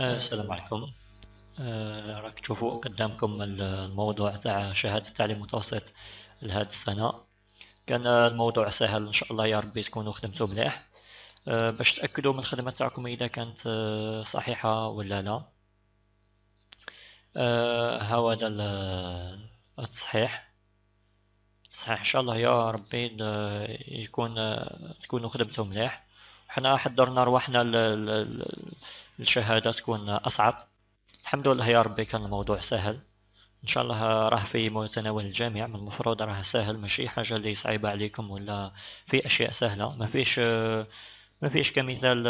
آه، السلام عليكم آه، راك تشوفوا قدامكم الموضوع تاع شهادة تعليم متوسط لهذا السنة كان الموضوع سهل ان شاء الله يا ربي تكونوا خدمتوا مليح آه، باش تأكدوا من الخدمة تاعكم اذا كانت صحيحة ولا لا هو هذا التصحيح التصحيح ان شاء الله يا ربي يكون تكونوا خدمتوا مليح حنا حضرنا رواحنا الشهاده تكون اصعب الحمد لله يا ربي كان الموضوع سهل ان شاء الله راه في متناول الجميع من المفروض راه سهل ماشي حاجه اللي صعيبه عليكم ولا في اشياء سهله ما فيش ما فيش كمثال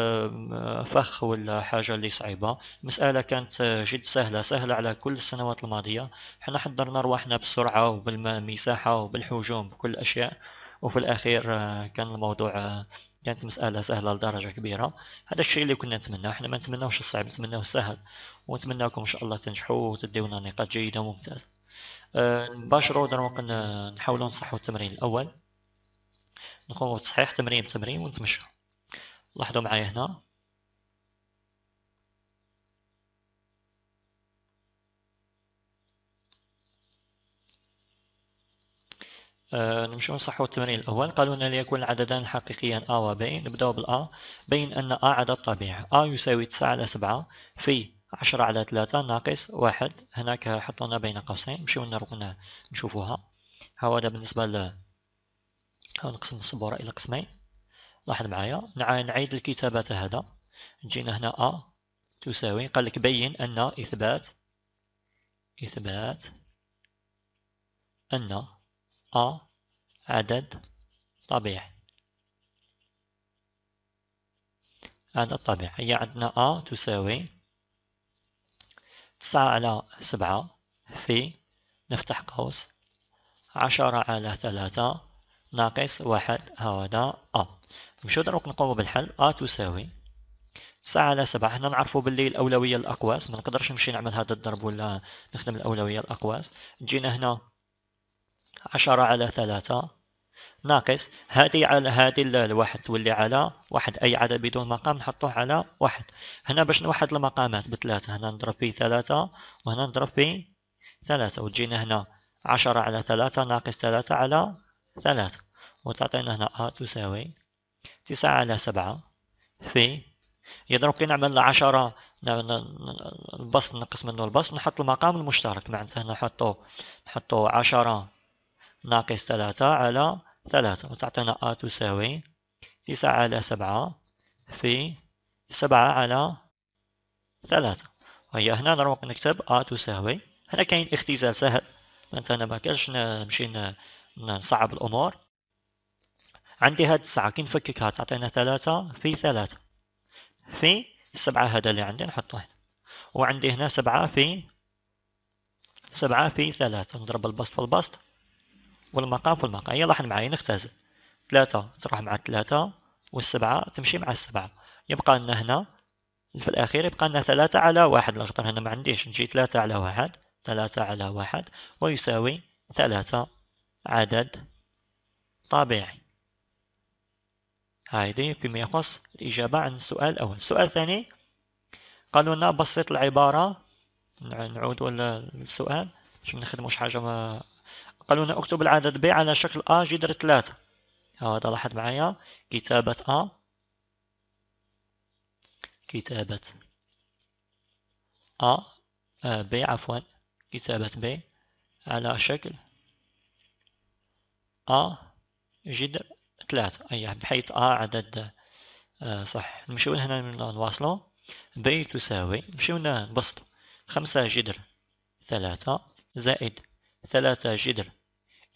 فخ ولا حاجه اللي صعيبه المساله كانت جد سهله سهله على كل السنوات الماضيه حنا حضرنا رواحنا بسرعه وبالمساحه وبالحجوم بكل الاشياء وفي الاخير كان الموضوع كانت مسألة سهلة لدرجة كبيرة هذا الشيء اللي كنا نتمناه حنا ما نتمناوش الصعب نتمناوه السهل ونتمناكم إن شاء الله تنجحوا وتديونا نقاط جيدة وممتازة أه نباشروا دروك نحاولوا نصحوا التمرين الأول نقوموا بتصحيح تمرين بتمرين ونتمشى لاحظوا معايا هنا آه، نمشي ونصحوا التمرين الأول قالوا لنا ليكون العددان حقيقيا أ و ب نبداو بالأ بين أن أ عدد طبيعي أ يساوي 9 على 7 في 10 على 3 ناقص 1 هناك حطونا بين قوسين نمشيو نرقنا نشوفوها ها هذا بالنسبة ل نقسم الصبورة إلى قسمين لاحظ معايا نعيد الكتابة هذا جينا هنا أ تساوي قال لك بين أن إثبات إثبات أن أ عدد طبيعي عدد طبيعي هي عندنا أ تساوي تسعة على سبعة في نفتح قوس عشرة على ثلاثة ناقص واحد هذا أ نمشيو دروك نقومو بالحل أ تساوي تسعة على سبعة هنا نعرفو بلي الأولوية الأقواس منقدرش نمشي نعمل هذا الضرب ولا نخدم الأولوية الأقواس جينا هنا عشرة على ثلاثة ناقص هذه على هذه الواحد تولي على واحد أي عدد بدون مقام نحطوه على واحد هنا باش نوحد المقامات بثلاثة هنا نضرب في ثلاثة وهنا نضرب في ثلاثة وتجينا هنا عشرة على ثلاثة ناقص ثلاثة على ثلاثة وتعطينا هنا أ آه تساوي تسعة على سبعة في يضرب كي نعمل عشرة البسط نقص منه البسط نحط المقام المشترك معناتها هنا نحطو نحطو عشرة ناقص ثلاثة على ثلاثة وتعطينا أ تساوي تسعة على سبعة في سبعة على ثلاثة وهي هنا نروح نكتب أ تساوي هنا كاين اختزال سهل معناتها انا ما نمشي نصعب الامور عندي هاد التسعة كي نفككها تعطينا ثلاثة في ثلاثة في السبعة هذا اللي عندي نحطه هنا وعندي هنا سبعة في سبعة في ثلاثة نضرب البسط في البسط والمقام والمقام يلا حنا معايا نختزل ثلاثة تروح مع ثلاثة والسبعة تمشي مع السبعة يبقى لنا هنا في الأخير يبقى لنا ثلاثة على واحد لخطر هنا ما عنديش نجي ثلاثة على واحد ثلاثة على واحد ويساوي ثلاثة عدد طبيعي هايدي فيما يخص الإجابة عن السؤال الأول السؤال الثاني قالوا لنا بسط العبارة نعود للسؤال باش ما نخدموش حاجة قالوا لنا اكتب العدد ب على شكل A جذر 3 هذا لاحظ معايا كتابة A كتابة A آه، ب عفوا كتابة ب على شكل A جذر 3 أي بحيث A عدد آه، صح نمشيو هنا نواصلو ب تساوي نمشيو هنا نبسطو خمسة جذر ثلاثة زائد 3 جذر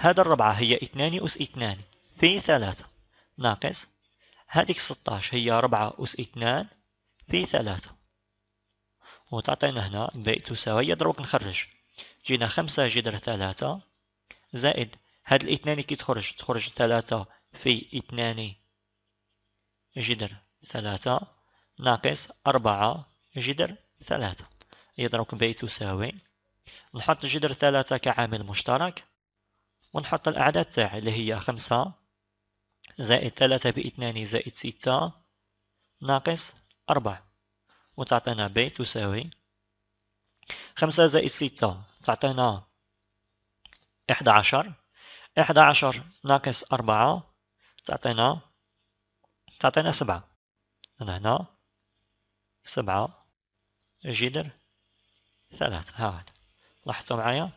هذا الربعة هي اثنان أس اثنان في ثلاثة ناقص هذيك 16 هي ربعة أس اثنان في ثلاثة وتعطينا هنا بي تساوي دروك نخرج جينا خمسة جدر ثلاثة زائد هاد الاثنان كي تخرج تخرج ثلاثة في اثنان جدر ثلاثة ناقص أربعة جدر ثلاثة يضرب بي تساوي نحط جدر ثلاثة كعامل مشترك ونحط الأعداد تاعي اللي هي خمسة زائد ثلاثة باثنان زائد ستة ناقص أربعة وتعطينا ب تساوي خمسة زائد ستة تعطينا إحدى عشر إحدى عشر ناقص أربعة تعطينا تعطينا سبعة أنا هنا سبعة جدر ثلاثة هاد لاحظتوا معايا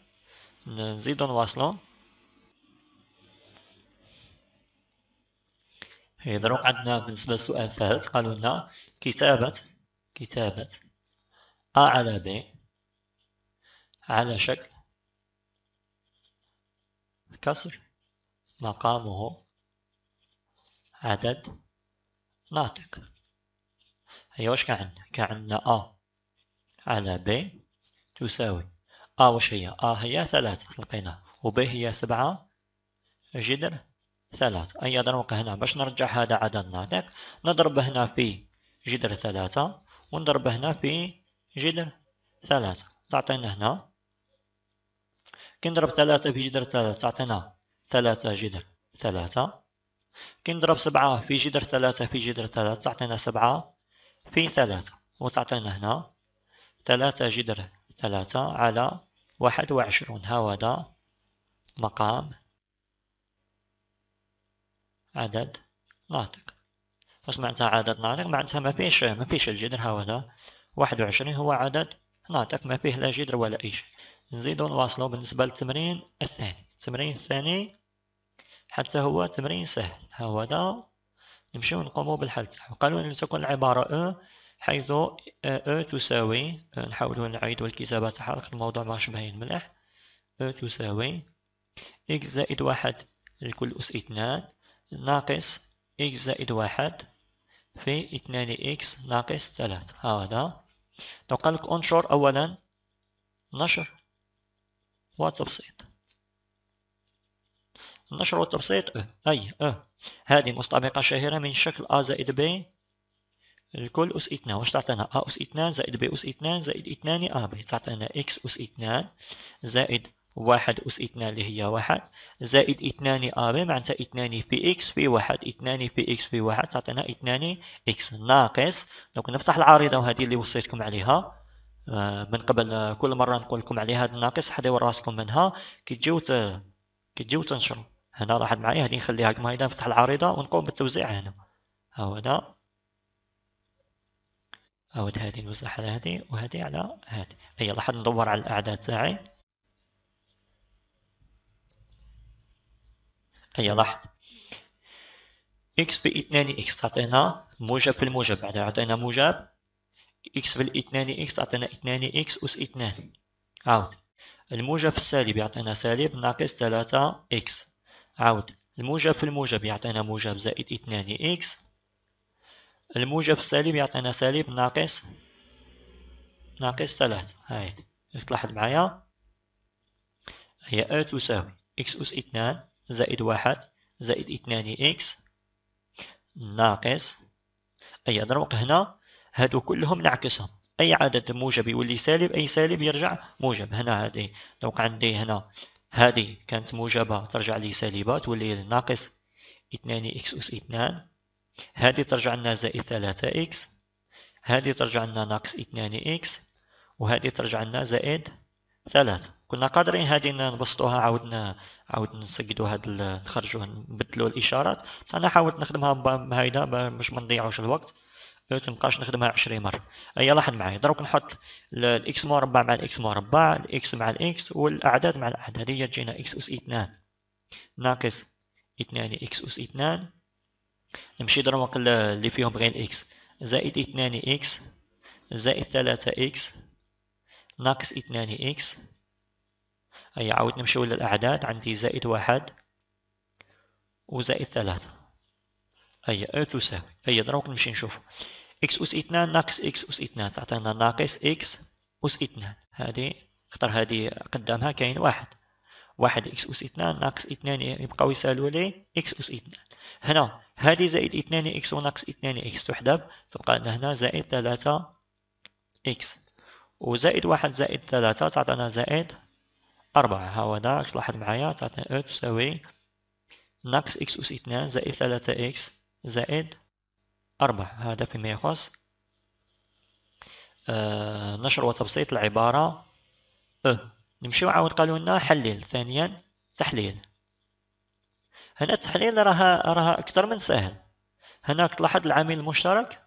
نزيدو نواصلو هيدرو إيه، عندنا بالنسبة لسؤال الثالث قالوا لنا كتابة كتابة A على B على شكل كسر مقامه عدد ناطق هي أيوة، واش كان عندنا كان عندنا A على B تساوي A واش هي A هي ثلاثة لقيناها و هي سبعة جدر ثلاث أيضا هنا باش نرجع هذا عددنا هناك نضرب هنا في جذر ثلاثة ونضرب هنا في جذر ثلاثة تعطينا هنا كي نضرب ثلاثة في جذر ثلاثة تعطينا ثلاثة جذر ثلاثة كي نضرب سبعة في جذر ثلاثة في جذر ثلاثة تعطينا سبعة في ثلاثة وتعطينا هنا ثلاثة جذر ثلاثة على واحد وعشرون هذا مقام عدد ناطق واش معناتها عدد ناطق معناتها ما فيش ما فيش الجذر هذا واحد وعشرين هو عدد ناطق ما فيه لا جذر ولا اي شيء نزيدو نواصلو بالنسبة للتمرين الثاني التمرين الثاني حتى هو تمرين سهل هذا نمشيو نقومو بالحل تاعو قالوا ان تكون العبارة او حيث او تساوي نحاولو نعيدو الكتابة تاعها الموضوع ماش باين مليح او تساوي اكس زائد واحد لكل أس اثنان ناقص إكس زائد واحد في اثنان إكس ناقص ثلاثة هذا لو أنشر أولا نشر وتبسيط نشر والتبسيط أه أي أه هذه مستعمقة شهيرة من شكل أ زائد ب الكل أس اثنان واش تعطينا أ أس اثنان زائد ب أس اثنان زائد اثنان أ ب تعطينا إكس أس اثنان زائد واحد أس اثنان اللي هي واحد زائد اثنان ار معناتها اثنان في اكس في واحد اثنان في اكس في واحد تعطينا اثنان اكس ناقص دونك نفتح العارضة وهذه اللي وصيتكم عليها آه، من قبل آه، كل مرة نقول لكم عليها هذا الناقص حديو راسكم منها كي تجيو كي تجيو تنشروا هنا لاحظ معايا هذه نخليها كما هي نفتح العارضة ونقوم بالتوزيع هنا ها هنا عاود هذه نوزعها على هذه وهذه على هذه هيا لاحظ ندور على الاعداد تاعي هيا لاحظ اكس باثنان اكس عطينا موجب في الموجب بعد يعني عطينا موجب اكس بالاثنان اكس عطينا اثنان اكس اس اثنان عاود الموجب في السالب يعطينا سالب ناقص ثلاثة اكس عاود الموجب في الموجب يعطينا موجب زائد اثنان اكس الموجب في السالب يعطينا سالب ناقص ناقص ثلاثة هاي تلاحظ معايا هي ا تساوي اكس اس اثنان زائد واحد زائد اثنان إكس ناقص أي نروق هنا هادو كلهم نعكسهم أي عدد موجب يولي سالب أي سالب يرجع موجب هنا هذه دونك عندي هنا هذه كانت موجبة ترجع لي سالبة تولي ناقص اثنان إكس أس اثنان هذه ترجع لنا زائد ثلاثة إكس هذه ترجع لنا ناقص اثنان إكس وهذه ترجع لنا زائد ثلاثة كنا قادرين هذه نبسطوها عاودنا عاود نسقدو هاد نخرجو نبدلو الاشارات انا حاولت نخدمها بهايدا باش ما نضيعوش الوقت أه، تنبقاش نخدمها 20 مره هيا أه، لاحظ معايا دروك نحط الاكس مربع مع الاكس مربع الاكس مع الاكس والاعداد مع الاعداد هي تجينا اكس اس 2 ناقص 2 اكس اس 2 نمشي دروك اللي فيهم غير اكس زائد 2 اكس زائد 3 اكس ناقص 2 اكس أي عاود نمشيو للأعداد عندي زائد واحد وزائد ثلاثة أي أ تساوي أي دروك نمشي نشوف إكس أس اثنان ناقص إكس أس اثنان تعطينا ناقص إكس أس اثنان هادي خطر هادي قدامها كاين واحد واحد إكس أس اثنان ناقص اثنان يبقاو يسالو لي إكس أس اثنان هنا هادي زائد اثنان إكس وناقص اثنان إكس تحدب تبقى لنا هنا زائد ثلاثة إكس وزائد واحد زائد ثلاثة تعطينا زائد أربعة هو داك لاحظ معايا تعطينا أو إيه تساوي ناقص إكس أس اثنان زائد ثلاثة إكس زائد أربعة هذا فيما يخص آه نشر وتبسيط العبارة أه نمشيو عاود قالوا لنا حلل ثانيا تحليل هنا التحليل راها راها أكثر من سهل هناك تلاحظ العامل المشترك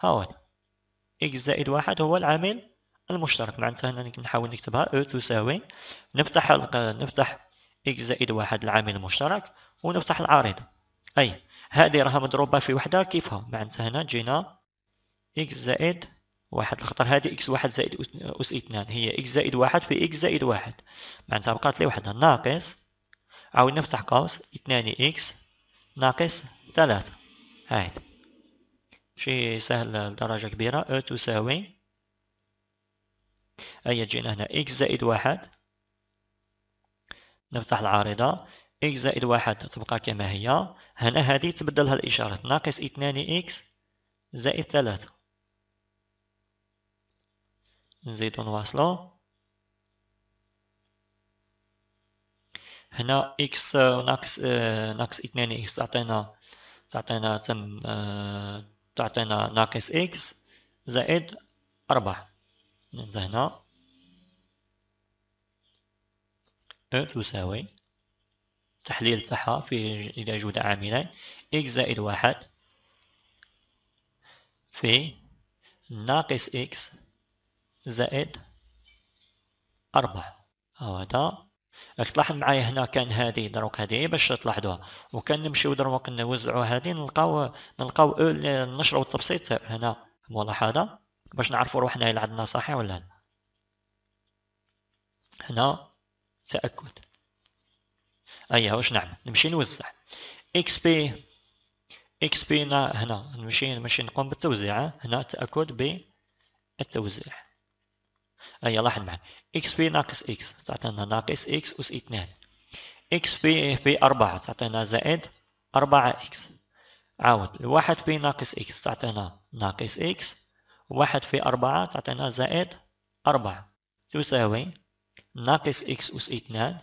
ها هو إكس زائد واحد هو العامل المشترك معناتها هنا نحاول نكتبها او تساوي نفتح نفتح اكس زائد واحد العامل المشترك ونفتح العريض اي هذه راها مضروبه في وحده كيفها معناتها هنا جينا اكس زائد واحد الخطر هذه اكس واحد زائد اس اثنان هي اكس زائد واحد في اكس زائد واحد معناتها بقات لي وحده ناقص او نفتح قوس اثنان اكس ناقص ثلاثة هاي شي سهل لدرجة كبيرة أو تساوي هيا جينا هنا إكس زائد واحد نفتح العارضة إكس زائد واحد تبقى كما هي هنا هذه تبدلها الإشارة ناقص اثنان إكس زائد ثلاثة نزيدو نواصلو هنا إكس ناقص ناقص اثنان إكس تعطينا تعطينا تم تعطينا ناقص إكس زائد أربعة نمضي هنا أ تساوي تحليل تاعها في إلى جود عاملين إكس زائد واحد في ناقص إكس زائد أربعة أو هذا راك تلاحظ معايا هنا كان هذه دروك هذه باش تلاحظوها وكان نمشيو دروك نوزعو هذه نلقاو نلقاو النشر والتبسيط هنا ملاحظة باش نعرفوا روحنا الى عندنا صحيح ولا لا هنا تأكد أيها واش نعمل نمشي نوزع إكس بي إكس بي هنا نمشي نمشي نقوم بالتوزيع هنا تأكد بالتوزيع أيها لاحظ معنا إكس بي ناقص إكس تعطينا ناقص إكس أس 2 إكس بي بي أربعة تعطينا زائد أربعة إكس عاود الواحد بي ناقص إكس تعطينا ناقص إكس واحد في أربعة تعطينا زائد أربعة تساوي ناقص إكس أس اثنان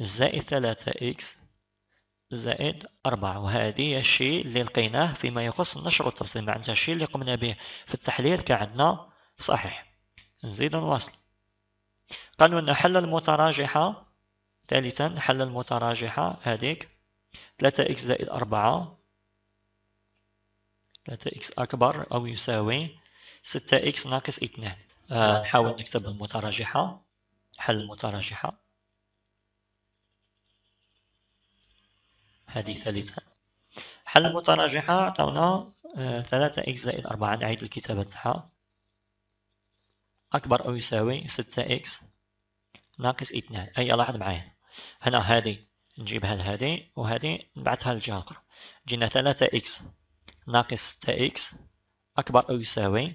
زائد ثلاثة إكس زائد أربعة وهذه الشيء اللي لقيناه فيما يخص النشر والتفصيل معناتها الشيء اللي قمنا به في التحليل كعندنا صحيح نزيد نواصل قالوا أن حل المتراجحة ثالثا حل المتراجحة هذيك 3 إكس زائد أربعة 3 اكس أكبر أو يساوي 6 اكس ناقص 2 نحاول آه، نكتب المتراجحة حل المتراجحة هذه ثالثة حل المتراجحة عطاونا 3 اكس زائد 4 نعيد الكتابة تاعها أكبر أو يساوي 6 اكس ناقص 2 أي لاحظ معايا هنا هذه نجيبها لهذه وهذه نبعثها للجهة الأخرى جينا 3 اكس ناقص تا إكس أكبر أو يساوي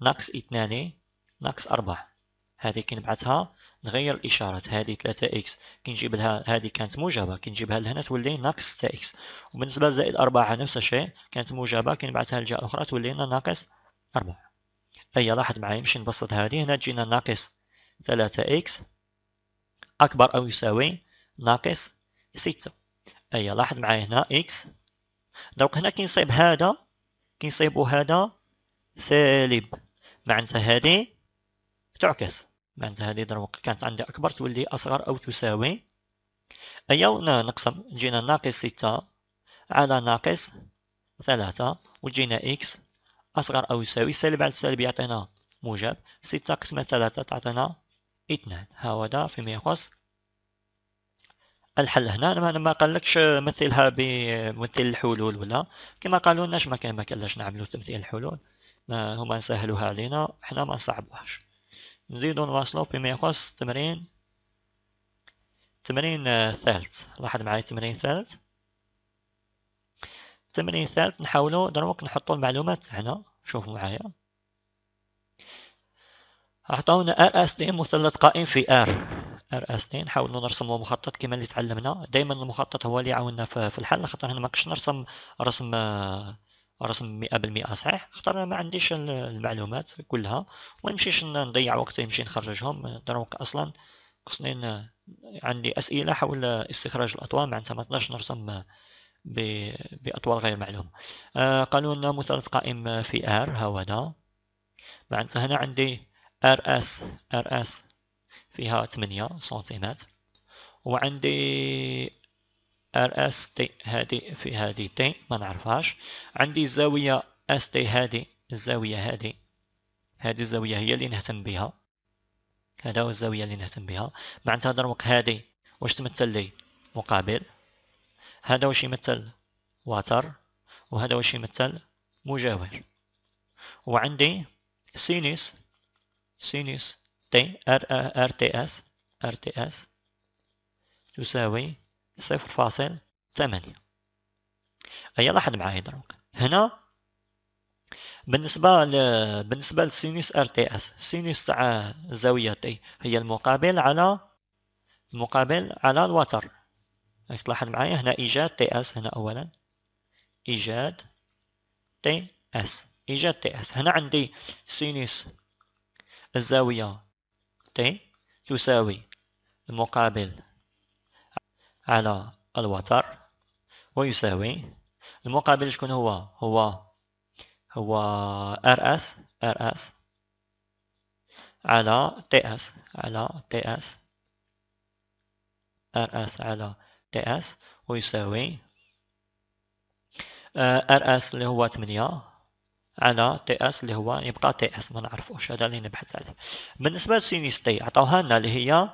ناقص اثنان ناقص أربعة هذه كنبعثها نغير الإشارات هذه 3 إكس كنجيب لها هذه كانت موجبة كنجيبها لهنا تولي ناقص 6 إكس وبالنسبة لزائد أربعة نفس الشيء كانت موجبة كنبعثها لجهة أخرى تولي لنا ناقص أربعة أي لاحظ معايا باش نبسط هذه هنا تجينا ناقص 3 إكس أكبر أو يساوي ناقص 6 أي لاحظ معايا هنا إكس دونك هنا كينصيب هذا كينصيبو هذا سالب معناتها هذه تعكس معناتها هذه دروك كانت عندها اكبر تولي اصغر او تساوي ايوا نقسم جينا ناقص ستة على ناقص ثلاثة وجينا اكس اصغر او يساوي سالب على سالب يعطينا موجب ستة قسمة ثلاثة تعطينا اثنان هذا فيما يخص الحل هنا انا ما قالكش مثلها بمثل الحلول ولا كما قالوا لناش ما كان ما كانش نعملوا تمثيل الحلول ما هما سهلوها علينا حنا ما نصعبوهاش نزيدو نواصلو بما يخص تمرين تمرين ثالث لاحظ معايا التمرين الثالث التمرين الثالث نحاولو دروك نحطو المعلومات هنا شوفوا معايا عطاونا ار اس دي مثلث قائم في ار ار اس 2 نحاولوا له مخطط كما اللي تعلمنا دائما المخطط هو اللي يعاوننا في الحل خاطر هنا ما كنتش نرسم رسم رسم 100% صحيح خاطر ما عنديش المعلومات كلها وما نمشيش نضيع وقت نمشي نخرجهم دروك اصلا خصني عندي اسئله حول استخراج الاطوال معناتها ما نقدرش نرسم باطوال غير معلومه آه قالوا لنا مثلث قائم في ار هو هذا معناتها هنا عندي ار اس ار اس فيها 8 سنتيمات وعندي ار اس تي هذه في هذه تي ما نعرفهاش عندي زاوية اس تي هذه الزاوية هذه هذه الزاوية هي اللي نهتم بها هذا هو الزاوية اللي نهتم بها معناتها دروك هذه واش تمثل لي مقابل هذا واش يمثل وتر وهذا واش يمثل مجاور وعندي سينيس سينيس تي ار ار تي اس ار تي اس تساوي صفر فاصل ثمانية أي لاحظ معايا دروك هنا بالنسبة ل... بالنسبة لسينيس ار تي اس سينيس تاع الزاوية تي هي المقابل على المقابل على الوتر تلاحظ معايا هنا ايجاد تي اس هنا اولا ايجاد تي اس ايجاد تي اس هنا عندي سينيس الزاوية تي يساوي المقابل على الوتر ويساوي المقابل شكون هو هو هو ار اس ار اس على تي اس على تي اس ار اس على تي اس ويساوي آه، ار اس اللي هو 8 على تي اس اللي هو يبقى تي اس ما نعرفوش هذا اللي نبحث عليه بالنسبه لسينيس تي عطاوها لنا اللي هي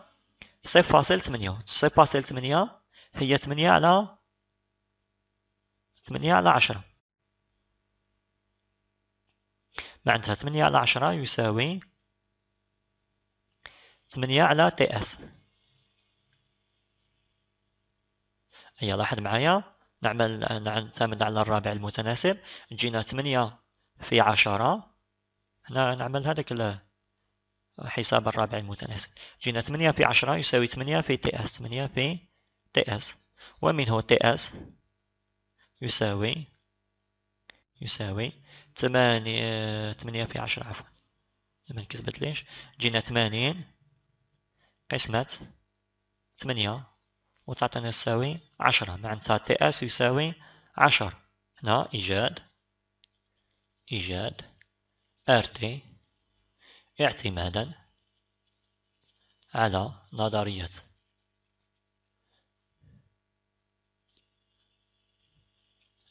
0.8 0.8 هي 8 على 8 على 10 معناتها 8 على 10 يساوي 8 على تي اس هيا لاحظ معايا نعمل نعتمد على الرابع المتناسب جينا 8 في عشرة هنا نعمل هذاك حساب الرابع المتناسب جينا 8 في 10 يساوي 8 في تي اس 8 في تي اس ومنه تي اس يساوي يساوي 8 8 في 10 عفوا ما كتبت ليش جينا 80 قسمة 8 وتعطينا تساوي 10 معناتها تي اس يساوي 10 هنا ايجاد إيجاد RT اعتمادا على نظرية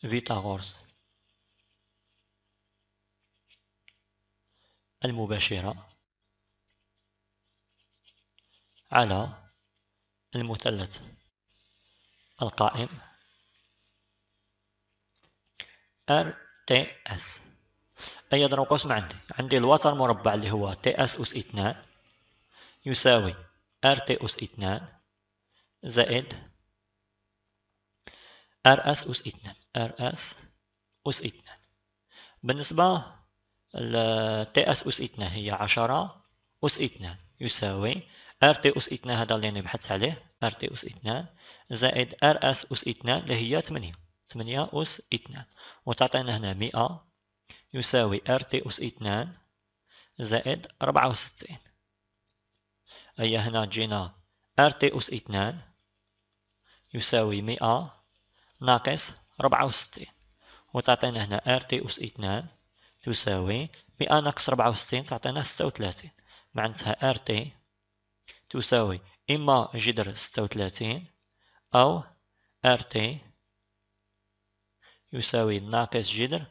فيتاغورس المباشرة على المثلث القائم RTS أي أضرب قسم ما عندي عندي الوتر مربع اللي هو تي اس أس اثنان يساوي ار تي أس اثنان زائد ار اس أس اثنان ار اس أس اثنان بالنسبة تي اس أس اثنان هي عشرة أس اثنان يساوي ار تي أس اثنان هذا اللي نبحث عليه ار تي أس اثنان زائد ار اس أس اثنان اللي هي 8 8 أس اثنان وتعطينا هنا 100 يساوي ار تي أس اثنان زائد أربعة وستين أي هنا جينا ار تي أس اثنان يساوي مئة ناقص ربعة وستين وتعطينا هنا ار تي أس اثنان تساوي مئة ناقص ربعة وستين تعطينا ستة وثلاثين معنتها ار تي تساوي إما جدر ستة وثلاثين أو ار تي يساوي ناقص جدر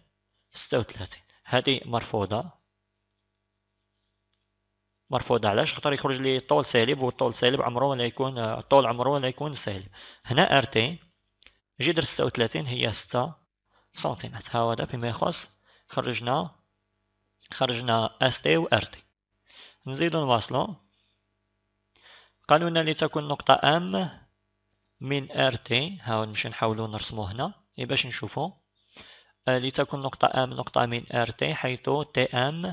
ستة وثلاثين هذه مرفوضة مرفوضة علاش خاطر يخرج لي طول سالب والطول سالب عمره ولا يكون الطول عمره ولا يكون سالب هنا تي جدر ستة وثلاثين هي ستة سنتيمتر هذا فيما يخص خرجنا خرجنا اس تي و ار تي نزيدو نواصلو قالوا لنا لتكن نقطة ام من ار تي هاو نمشي نحاولو نرسمو هنا إيه باش نشوفو أه، لتكون نقطة M نقطة من RT حيث TM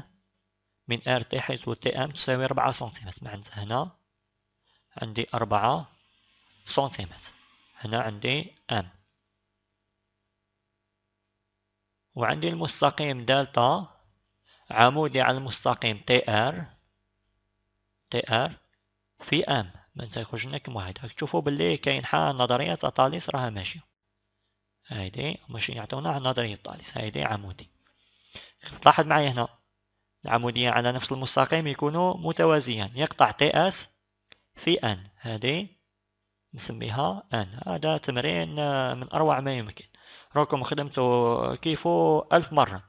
من RT حيث TM تساوي 4 سنتيمتر معناتها هنا عندي 4 سنتيمتر هنا عندي M وعندي المستقيم دلتا عمودي على المستقيم TR TR في M ما تاكلش لكم واحد راك تشوفوا باللي كاين حال نظريه تطاليس راها ماشيه هيدي مش يعطونا على النظرية الطالس هيدي عمودي لاحظ معي هنا العمودية على نفس المستقيم يكونوا متوازيان يقطع تي اس في ان هذه نسميها ان هذا تمرين آه، من اروع ما يمكن راكم خدمته كيفو ألف مرة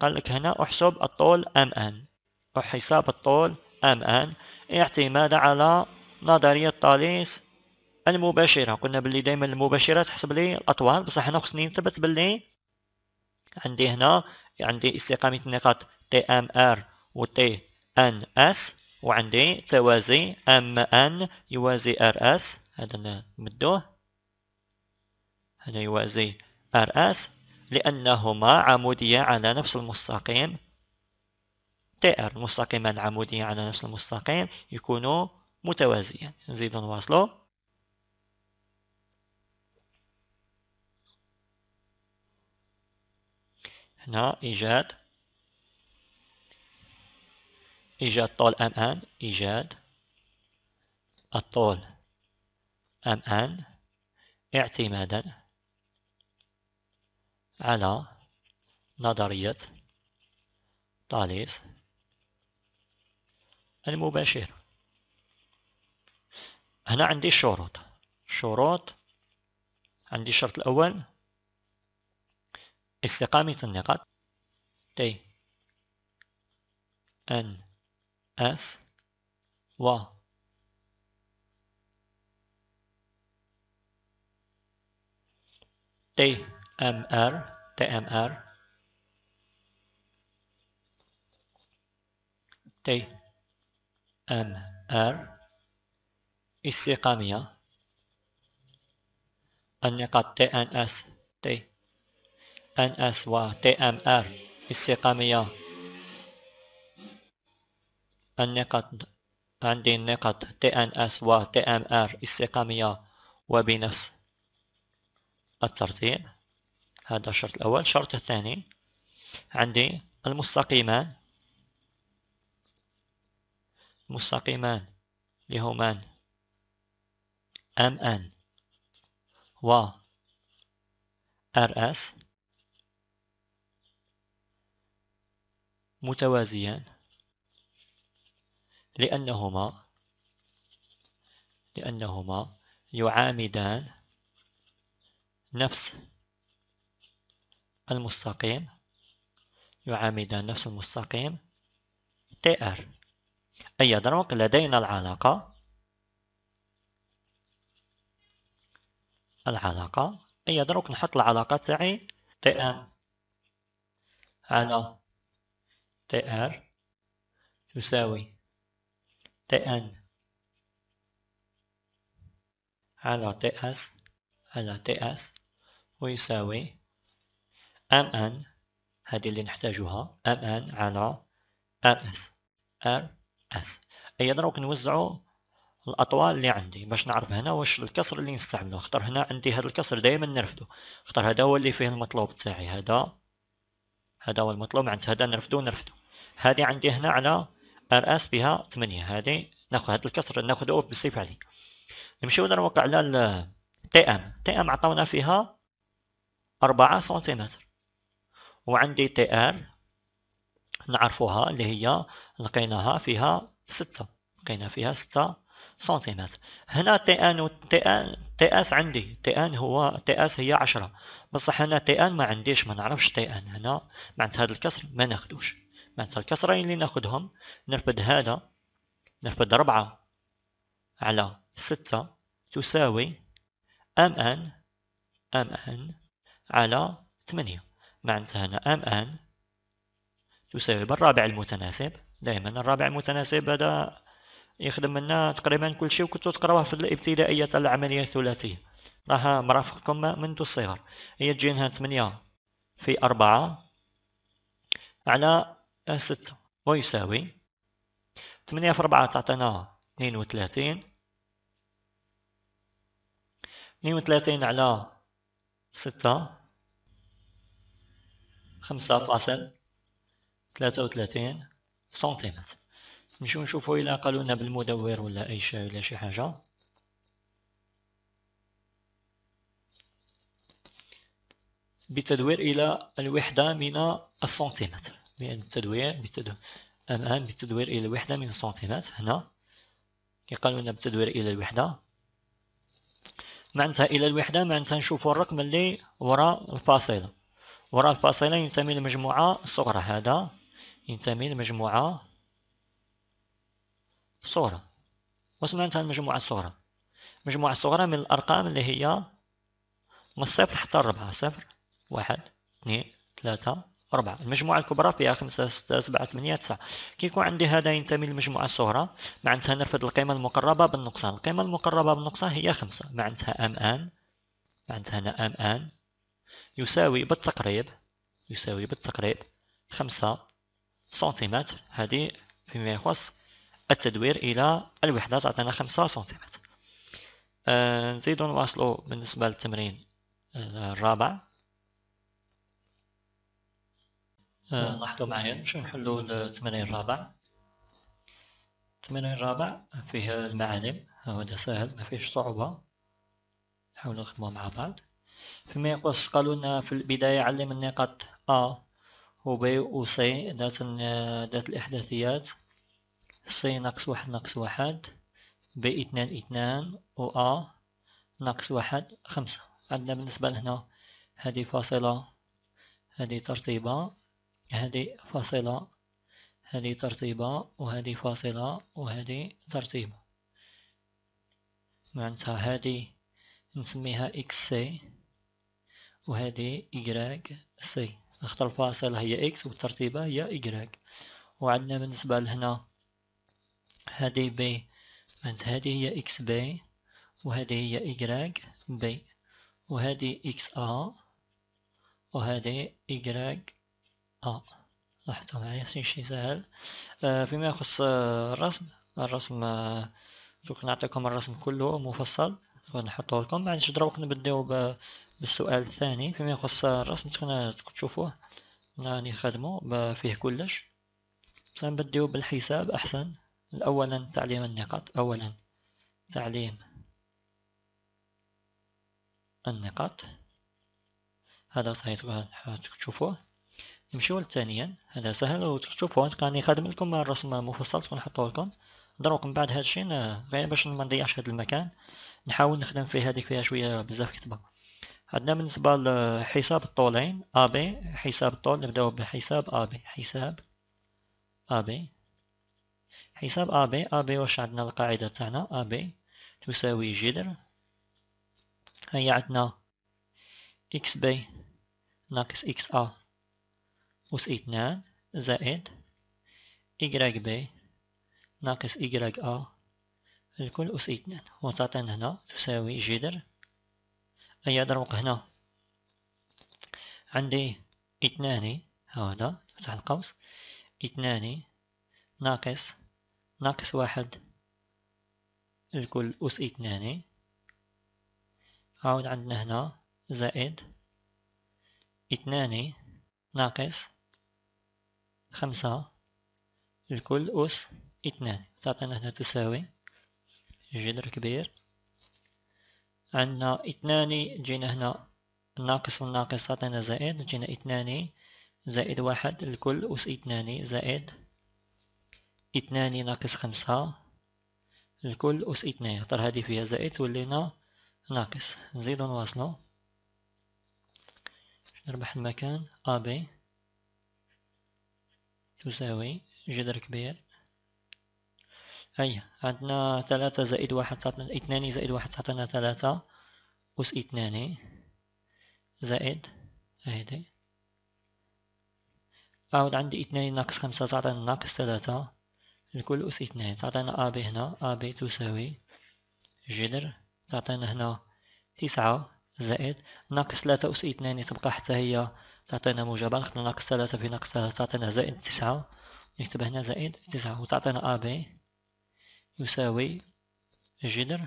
قال لك هنا احسب الطول ام ان حساب الطول ام ان اعتمادا على نظرية طاليس المباشره قلنا باللي دائما المباشره تحسب لي الاطوال بصح هنا خصني نثبت باللي عندي هنا عندي استقامه النقاط تي ام ار و تي ان اس وعندي توازي ام ان يوازي ار اس هذا نمدوه هذا يوازي ار اس لانهما عموديه على نفس المستقيم تي ار مستقيمان عموديان على نفس المستقيم يكونوا متوازيان نزيدو نواصلو هنا إيجاد إيجاد طول أم أن إيجاد الطول أم أن اعتمادا على نظرية طاليس المباشر هنا عندي الشروط شروط عندي الشرط الأول استقامة النقاط T N S و T M R T M R T M R استقامية النقاط T N S NS و TMR استقامية النقط عندي النقط TNS و TMR استقامية وبنفس الترتيب هذا الشرط الأول الشرط الثاني عندي المستقيمان مستقيمان لهمان MN و RS متوازيان لأنهما لأنهما يعامدان نفس المستقيم يعامدان نفس المستقيم TR أي وقل لدينا العلاقة العلاقة أي وقل نحط العلاقة تاعي TN على TR تساوي TN على TS على TS ويساوي MN هذه اللي نحتاجها MN على RS RS اي دروك نوزعو الاطوال اللي عندي باش نعرف هنا واش الكسر اللي نستعمله خطر هنا عندي هذا الكسر دائما نرفده خطر هذا هو اللي فيه المطلوب تاعي هذا هذا هو المطلوب عند هذا نرفدو نرفدو هذه عندي هنا على ار اس بها 8 هذه ناخذ هذا الكسر ناخذه بالسيف عليه نمشيو نروق على تي ام تي ام عطاونا فيها 4 سنتيمتر وعندي تي ار نعرفوها اللي هي لقيناها فيها 6 لقينا فيها 6 سنتيمتر هنا تي ان تي ان تي اس عندي تي ان هو تي اس هي 10 بصح هنا تي ان ما عنديش ما نعرفش تي ان هنا معناتها هذا الكسر ما ناخدوش معناتها الكسرين اللي ناخدهم نرفد هذا نرفد 4 على 6 تساوي ام ان ام ان على 8 معناتها هنا ام ان تساوي بالرابع المتناسب دائما الرابع المتناسب هذا يخدم لنا تقريبا كل شيء وكنتو تقراوه في الابتدائية تاع العملية الثلاثية راها مرافقكم منذ الصغر هي تجي نهار 8 في 4 على 6 ويساوي 8 في 4 تعطينا 32 32 على 6 15 33 سنتيمتر نمشيو نشوفو الى قالولنا بالمدور ولا اي شيء ولا شي حاجه بتدوير الى الوحده من السنتيمتر بان التدوير بتدوير الان بالتدوير الى الوحده من السنتيمتر هنا كيقالوا لنا بالتدوير الى الوحده معناتها الى الوحده معناتها نشوفوا الرقم اللي وراء الفاصله وراء الفاصله ينتمي لمجموعه صغرى هذا ينتمي لمجموعه صورة واسمها مثلا المجموعة الصغرى المجموعة الصغرى من الأرقام اللي هي من الصفر حتى الربعة صفر واحد اثنين ثلاثة أربعة المجموعة الكبرى فيها خمسة ستة سبعة ثمانية تسعة كي يكون عندي هذا ينتمي للمجموعة الصغرى معناتها نرفض القيمة المقربة بالنقصان القيمة المقربة بالنقصان هي خمسة معناتها أم آن معناتها هنا أم آن يساوي بالتقريب يساوي بالتقريب خمسة سنتيمتر هذه فيما يخص التدوير إلى الوحدات عطانا خمسة سنتيمتر آه نزيدو نواصلو بالنسبة للتمرين آه، الرابع آه لاحظوا معايا نمشيو نحلو التمرين الرابع التمرين الرابع فيه المعالم هذا سهل ما فيهش صعوبة نحاولو نخدمو مع بعض فيما يخص قالوا لنا في البداية علم النقاط ا و ب و سي ذات ذات الإحداثيات سي ناقص واحد ناقص واحد ب اثنان اثنان و أ ناقص واحد خمسة عندنا بالنسبة لهنا هذه فاصلة هذه ترتيبة هذه فاصلة هذه ترتيبة وهذه فاصلة وهذه ترتيبة معناتها هذه نسميها اكس سي وهذه إيكغيك سي نختار الفاصلة هي اكس والترتيبة هي إيكغيك وعندنا بالنسبة لهنا هذه بي هذه هي إكس بي وهذه هي إجراج بي وهذه إكس آ وهذه إجراج آ لاحظوا معايا شي سهل آه فيما يخص الرسم الرسم آه، دوك نعطيكم الرسم كله مفصل نحطوه لكم بعد دروك نبداو بالسؤال الثاني فيما يخص الرسم تشوفوه راني خدمه فيه كلش نبداو بالحساب احسن أولا تعليم النقاط أولا تعليم النقاط هذا صحيح تشوفوه نمشيو لثانيا هذا سهل وتشوفوه كاني خادم لكم الرسم مفصل تكون حطوه لكم دروك من بعد هادشي غير باش ما نضيعش هاد المكان نحاول نخدم فيه هذيك فيها شويه بزاف كتبه عندنا بالنسبه لحساب الطولين ا بي حساب الطول نبداو بحساب ا بي حساب ا بي حساب AB AB واش عندنا القاعدة تاعنا AB تساوي جذر هيا عندنا اكس بي ناقص اكس ا أس اثنان زائد إكراك بي ناقص إكراك أ الكل أس اثنان وتعطينا هنا تساوي جذر أي دروق هنا عندي اثنان هذا فتح القوس اثنان ناقص ناقص واحد الكل أس اثنان عاود عندنا هنا زائد اثنان ناقص خمسة الكل أس اثنان تعطينا هنا تساوي جذر كبير عندنا اثنان جينا هنا ناقص وناقص تعطينا زائد جينا اثنان زائد واحد الكل أس اثنان زائد اثنان ناقص خمسة الكل أس اثنين خطر هادي فيها زائد تولينا ناقص نزيدو نواصلو نربح المكان أبي تساوي جذر كبير هيا أيوة. عندنا ثلاثة زائد واحد تعطينا اثنان زائد واحد تعطينا ثلاثة أس اثنان زائد هادي عاود عندي اثنان ناقص خمسة تعطينا ناقص ثلاثة الكل أس اثنين تعطينا ب هنا ب تساوي جذر تعطينا هنا تسعة زائد ناقص ثلاثة أس اثنين تبقى حتى هي تعطينا موجبة نخدم ناقص ثلاثة في ناقص ثلاثة تعطينا زائد تسعة نكتب هنا زائد تسعة وتعطينا ب يساوي جذر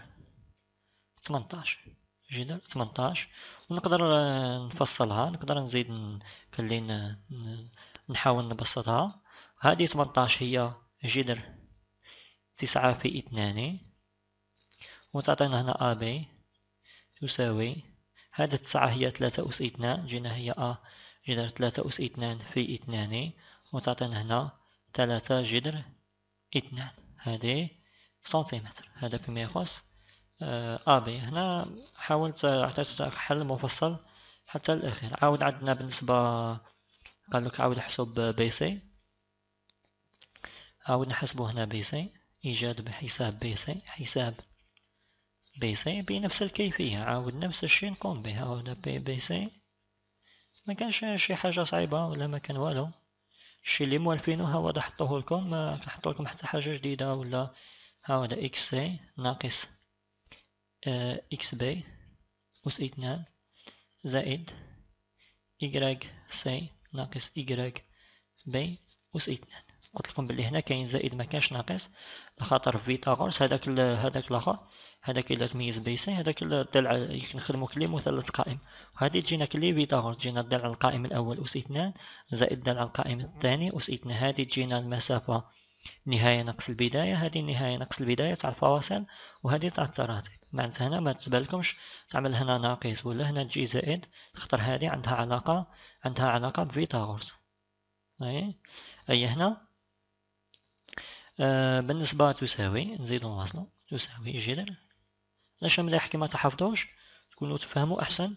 18 جذر 18 ونقدر نفصلها نقدر نزيد نخلي نحاول نبسطها هذه 18 هي جذر تسعة في اثنان وتعطينا هنا بي تساوي هذا تسعة هي ثلاثة أس اثنان جينا هي أ جذر ثلاثة أس اثنان في اثنان وتعطينا هنا ثلاثة جذر اثنان هذه سنتيمتر هذا فيما يخص أ آه، بي هنا حاولت عطيت حل مفصل حتى الأخير عاود عندنا بالنسبة قال لك عاود حسب بي سي عاود نحسبو هنا بي سي إيجاد بحساب بي سي حساب بي سي بنفس الكيفية عاود نفس الشيء نقوم به هنا بي بي سي ما كانش شي حاجة صعيبة ولا ما كان والو الشيء اللي موالفينو ها واضح حطوه لكم ما آه، حطوا لكم حتى حاجة جديدة ولا هذا اكس سي إيه، ناقص آه، اكس بي أس 2 زائد إيكغيك إيه، سي ناقص إيكغيك إيه بي أس 2 قلت لكم بلي هنا كاين زائد ما كانش ناقص خاطر فيتاغورس هذاك هذاك الاخر هذاك الا تميز بيسي هذاك الضلع نخدمو كلي مثلث قائم هذه تجينا كلي فيتاغورس تجينا الضلع القائم الاول اس اثنان زائد الضلع القائم الثاني اس اثنان هذه تجينا المسافه نهايه ناقص البدايه هذه النهايه ناقص البدايه تاع الفواصل وهذه تاع التراتب معناتها هنا ما تبالكمش تعمل هنا ناقص ولا هنا تجي زائد خاطر هذه عندها علاقه عندها علاقه بفيتاغورس اي اي هنا آه، بالنسبة تساوي نزيدو نواصلو تساوي جدر علاش مليح كيما تحفظوش تكونو تفهمو احسن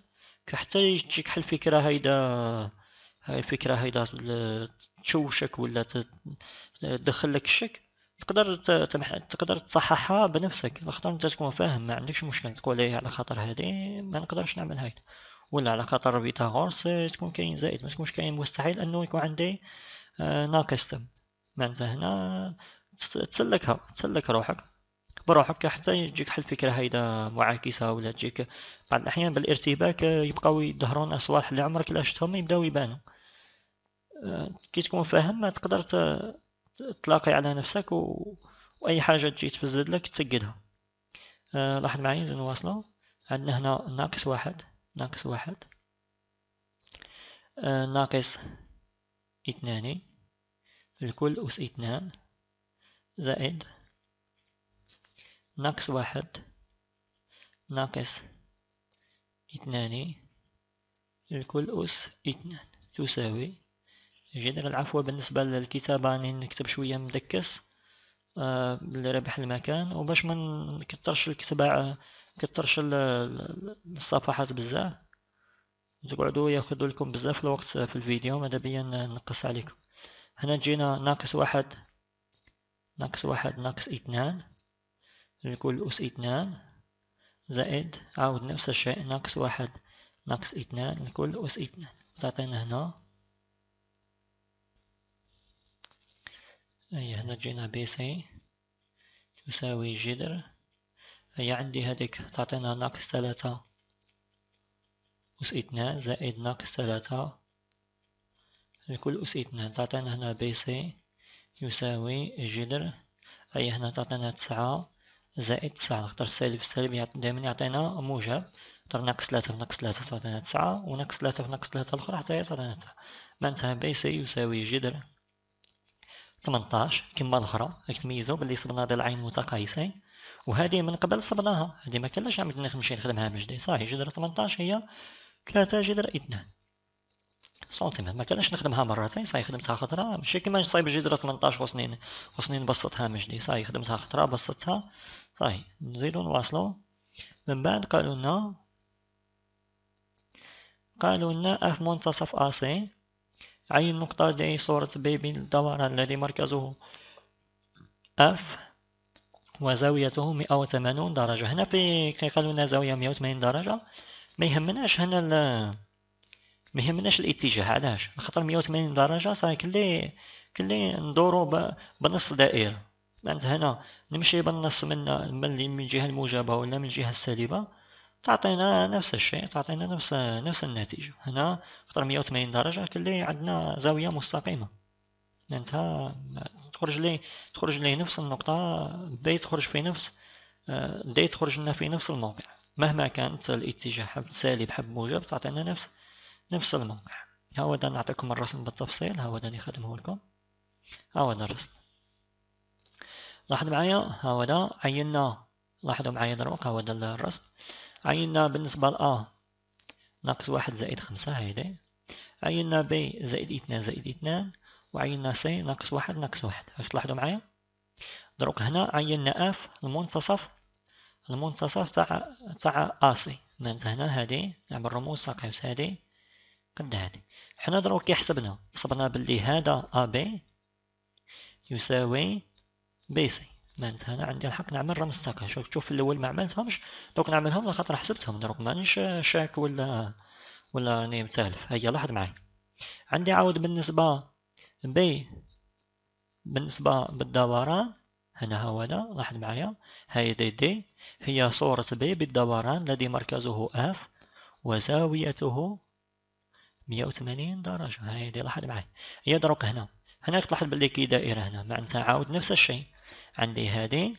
حتى تجيك حل الفكرة هيدا هاي الفكرة هيدا تشوشك ولا تدخلك الشك تقدر تمح... تقدر تصححها بنفسك خاطر انت تكون فاهم ما عندكش مشكل تقول لي إيه على خاطر هذه ما نقدرش نعمل هاي ولا على خاطر بيتاغورس تكون كاين زائد ما كاين مستحيل انه يكون عندي آه، ناقص ناقص معناتها هنا تسلكها تسلك روحك بروحك حتى تجيك حل فكرة هيدا معاكسة ولا تجيك بعض الأحيان بالارتباك يبقاو يظهرون أصوات اللي عمرك لا شفتهم يبداو يبانو آه، كي تكون فاهم تقدر تلاقي على نفسك و... وأي حاجة تجي تفزد لك تسقدها آه، لاحظ معايا زين نواصلو عندنا هنا ناقص واحد ناقص واحد آه، ناقص اثنان الكل أس اثنان زائد ناقص واحد ناقص اثنان الكل أس اثنان تساوي جدر العفو بالنسبة للكتابة راني نكتب شوية مدكس آه لربح المكان وباش ما نكترش الكتابة آه، كترش الصفحات بزاف تقعدوا ياخذوا لكم بزاف الوقت في الفيديو ماذا بيا نقص عليكم هنا جينا ناقص واحد ناقص واحد ناقص اثنان لكل أس اثنان زائد عاود نفس الشيء ناقص واحد ناقص اثنان لكل أس اثنان تعطينا هنا أي هنا جينا بي سي تساوي جذر هي عندي هذيك تعطينا ناقص ثلاثة أس اثنان زائد ناقص ثلاثة لكل أس اثنان تعطينا هنا بي سي يساوي جذر أي هنا تعطينا تسعة زائد تسعة خطر السالب السالب دايما يعطينا موجب خطر ناقص ثلاثة في ناقص ثلاثة تعطينا تسعة وناقص ثلاثة في ناقص ثلاثة الأخرى حتى تعطينا تسعة معنتها بي سي يساوي جذر 18 كما الأخرى راك تميزو بلي صبنا هاد العين متقايسين وهذه من قبل صبناها هذه ما كانش عام نخدمها من جديد صحيح جذر 18 هي ثلاثة جذر اثنان سنتيم ما كانش نخدمها مرتين صاي خدمتها خطره ماشي كيما صايب جدرة 18 وسنين وسنين بسطها مش دي صاي خدمتها خطره بسطها صاي نزيدو نواصلو من بعد قالوا لنا قالوا لنا اف منتصف ا سي عين نقطة دي صورة بيبي الدوران الذي مركزه اف وزاويته 180 درجة هنا في قالوا لنا زاوية 180 درجة ما يهمناش هنا ما يهمناش الاتجاه علاش خاطر 180 درجه صافي كلي كلي ندورو بنص دائره معناتها هنا نمشي بالنص من من من الجهه الموجبه ولا من الجهه السالبه تعطينا نفس الشيء تعطينا نفس نفس النتيجة هنا خطر 180 درجة كلي عندنا زاوية مستقيمة معناتها تخرج لي تخرج لي نفس النقطة بي تخرج في نفس دي تخرج لنا في نفس الموقع مهما كانت الاتجاه حب سالب حب موجب تعطينا نفس نفس الموضوع هاودا نعطيكم الرسم بالتفصيل هاودا نخدمه لكم هاودا الرسم لاحظ معايا هاودا عينا لاحظوا معايا دروك هاودا الرسم عينا بالنسبة لأ ناقص واحد زائد خمسة هيدي عينا ب زائد اثنان زائد اثنان وعينا س ناقص واحد ناقص واحد راح تلاحظوا معايا دروك هنا عينا اف المنتصف المنتصف تاع تاع اسي هنا هادي نعمل رموز ناقص هادي قد هادي حنا دروك كي حسبنا باللي هذا ا بي يساوي بي سي معناتها انا عندي الحق نعمل رمز ساكا شوف شوف الاول ما عملتهمش دروك نعملهم لخاطر حسبتهم دروك مانيش شاك ولا ولا راني متالف هيا لاحظ معايا عندي عاود بالنسبة بي بالنسبة بالدوران هنا هو هذا لاحظ معايا هاي دي دي هي صورة بي بالدوران الذي مركزه اف وزاويته 180 درجة هاي دي لاحظ معايا هي دروك هنا هناك تلاحظ بلي كي دائرة هنا معناتها عاود نفس الشيء عندي هادي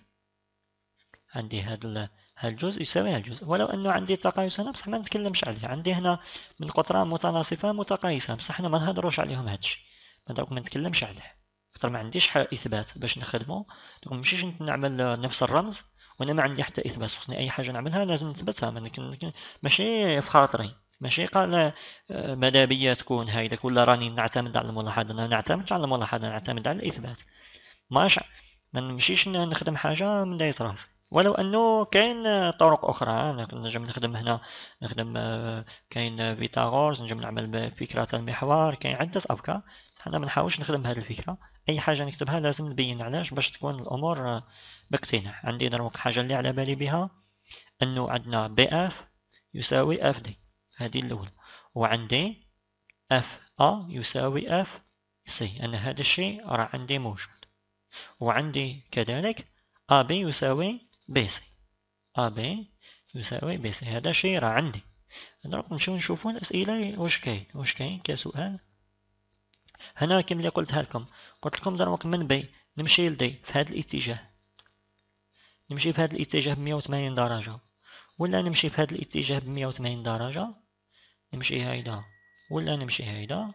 عندي هاد الجزء يساوي هاد الجزء ولو انه عندي تقايس هنا بصح ما نتكلمش عليه عندي هنا من قطران متناصفه متقايسه بصح حنا ما نهضروش عليهم هادشي دونك ما نتكلمش عليه خاطر ما عنديش اثبات باش نخدمو دونك ماشيش نعمل نفس الرمز وانا ما عندي حتى اثبات خصني اي حاجه نعملها لازم نثبتها ماشي في خاطري ماشي قال آه، ماذا بيا تكون هايدك ولا راني نعتمد على الملاحظة أنا نعم، نعتمد على الملاحظة نعتمد على الإثبات ماش ما نمشيش نخدم حاجة من داية راسي ولو انه كاين طرق اخرى انا نجم نخدم هنا نخدم آه، كاين فيتاغورز نجم نعمل فكره المحور كاين عده افكار انا ما نحاولش نخدم هذه الفكره اي حاجه نكتبها لازم نبين علاش باش تكون الامور باقتناع آه، عندي دروك حاجه اللي على بالي بها انه عندنا بي اف يساوي اف دي هذه الأولى وعندي اف ا يساوي اف سي أن هذا الشيء راه عندي موجود وعندي كذلك ا بي يساوي بي سي ا بي يساوي بي سي هذا الشيء راه عندي دروك نمشيو نشوفو الأسئلة واش كاين واش كاين كسؤال هنا كما اللي قلتها لكم قلت لكم دروك من بي نمشي لدي في هذا الاتجاه نمشي في هذا الاتجاه ب 180 درجة ولا نمشي في هذا الاتجاه ب 180 درجة نمشي هايدا ولا نمشي هايدا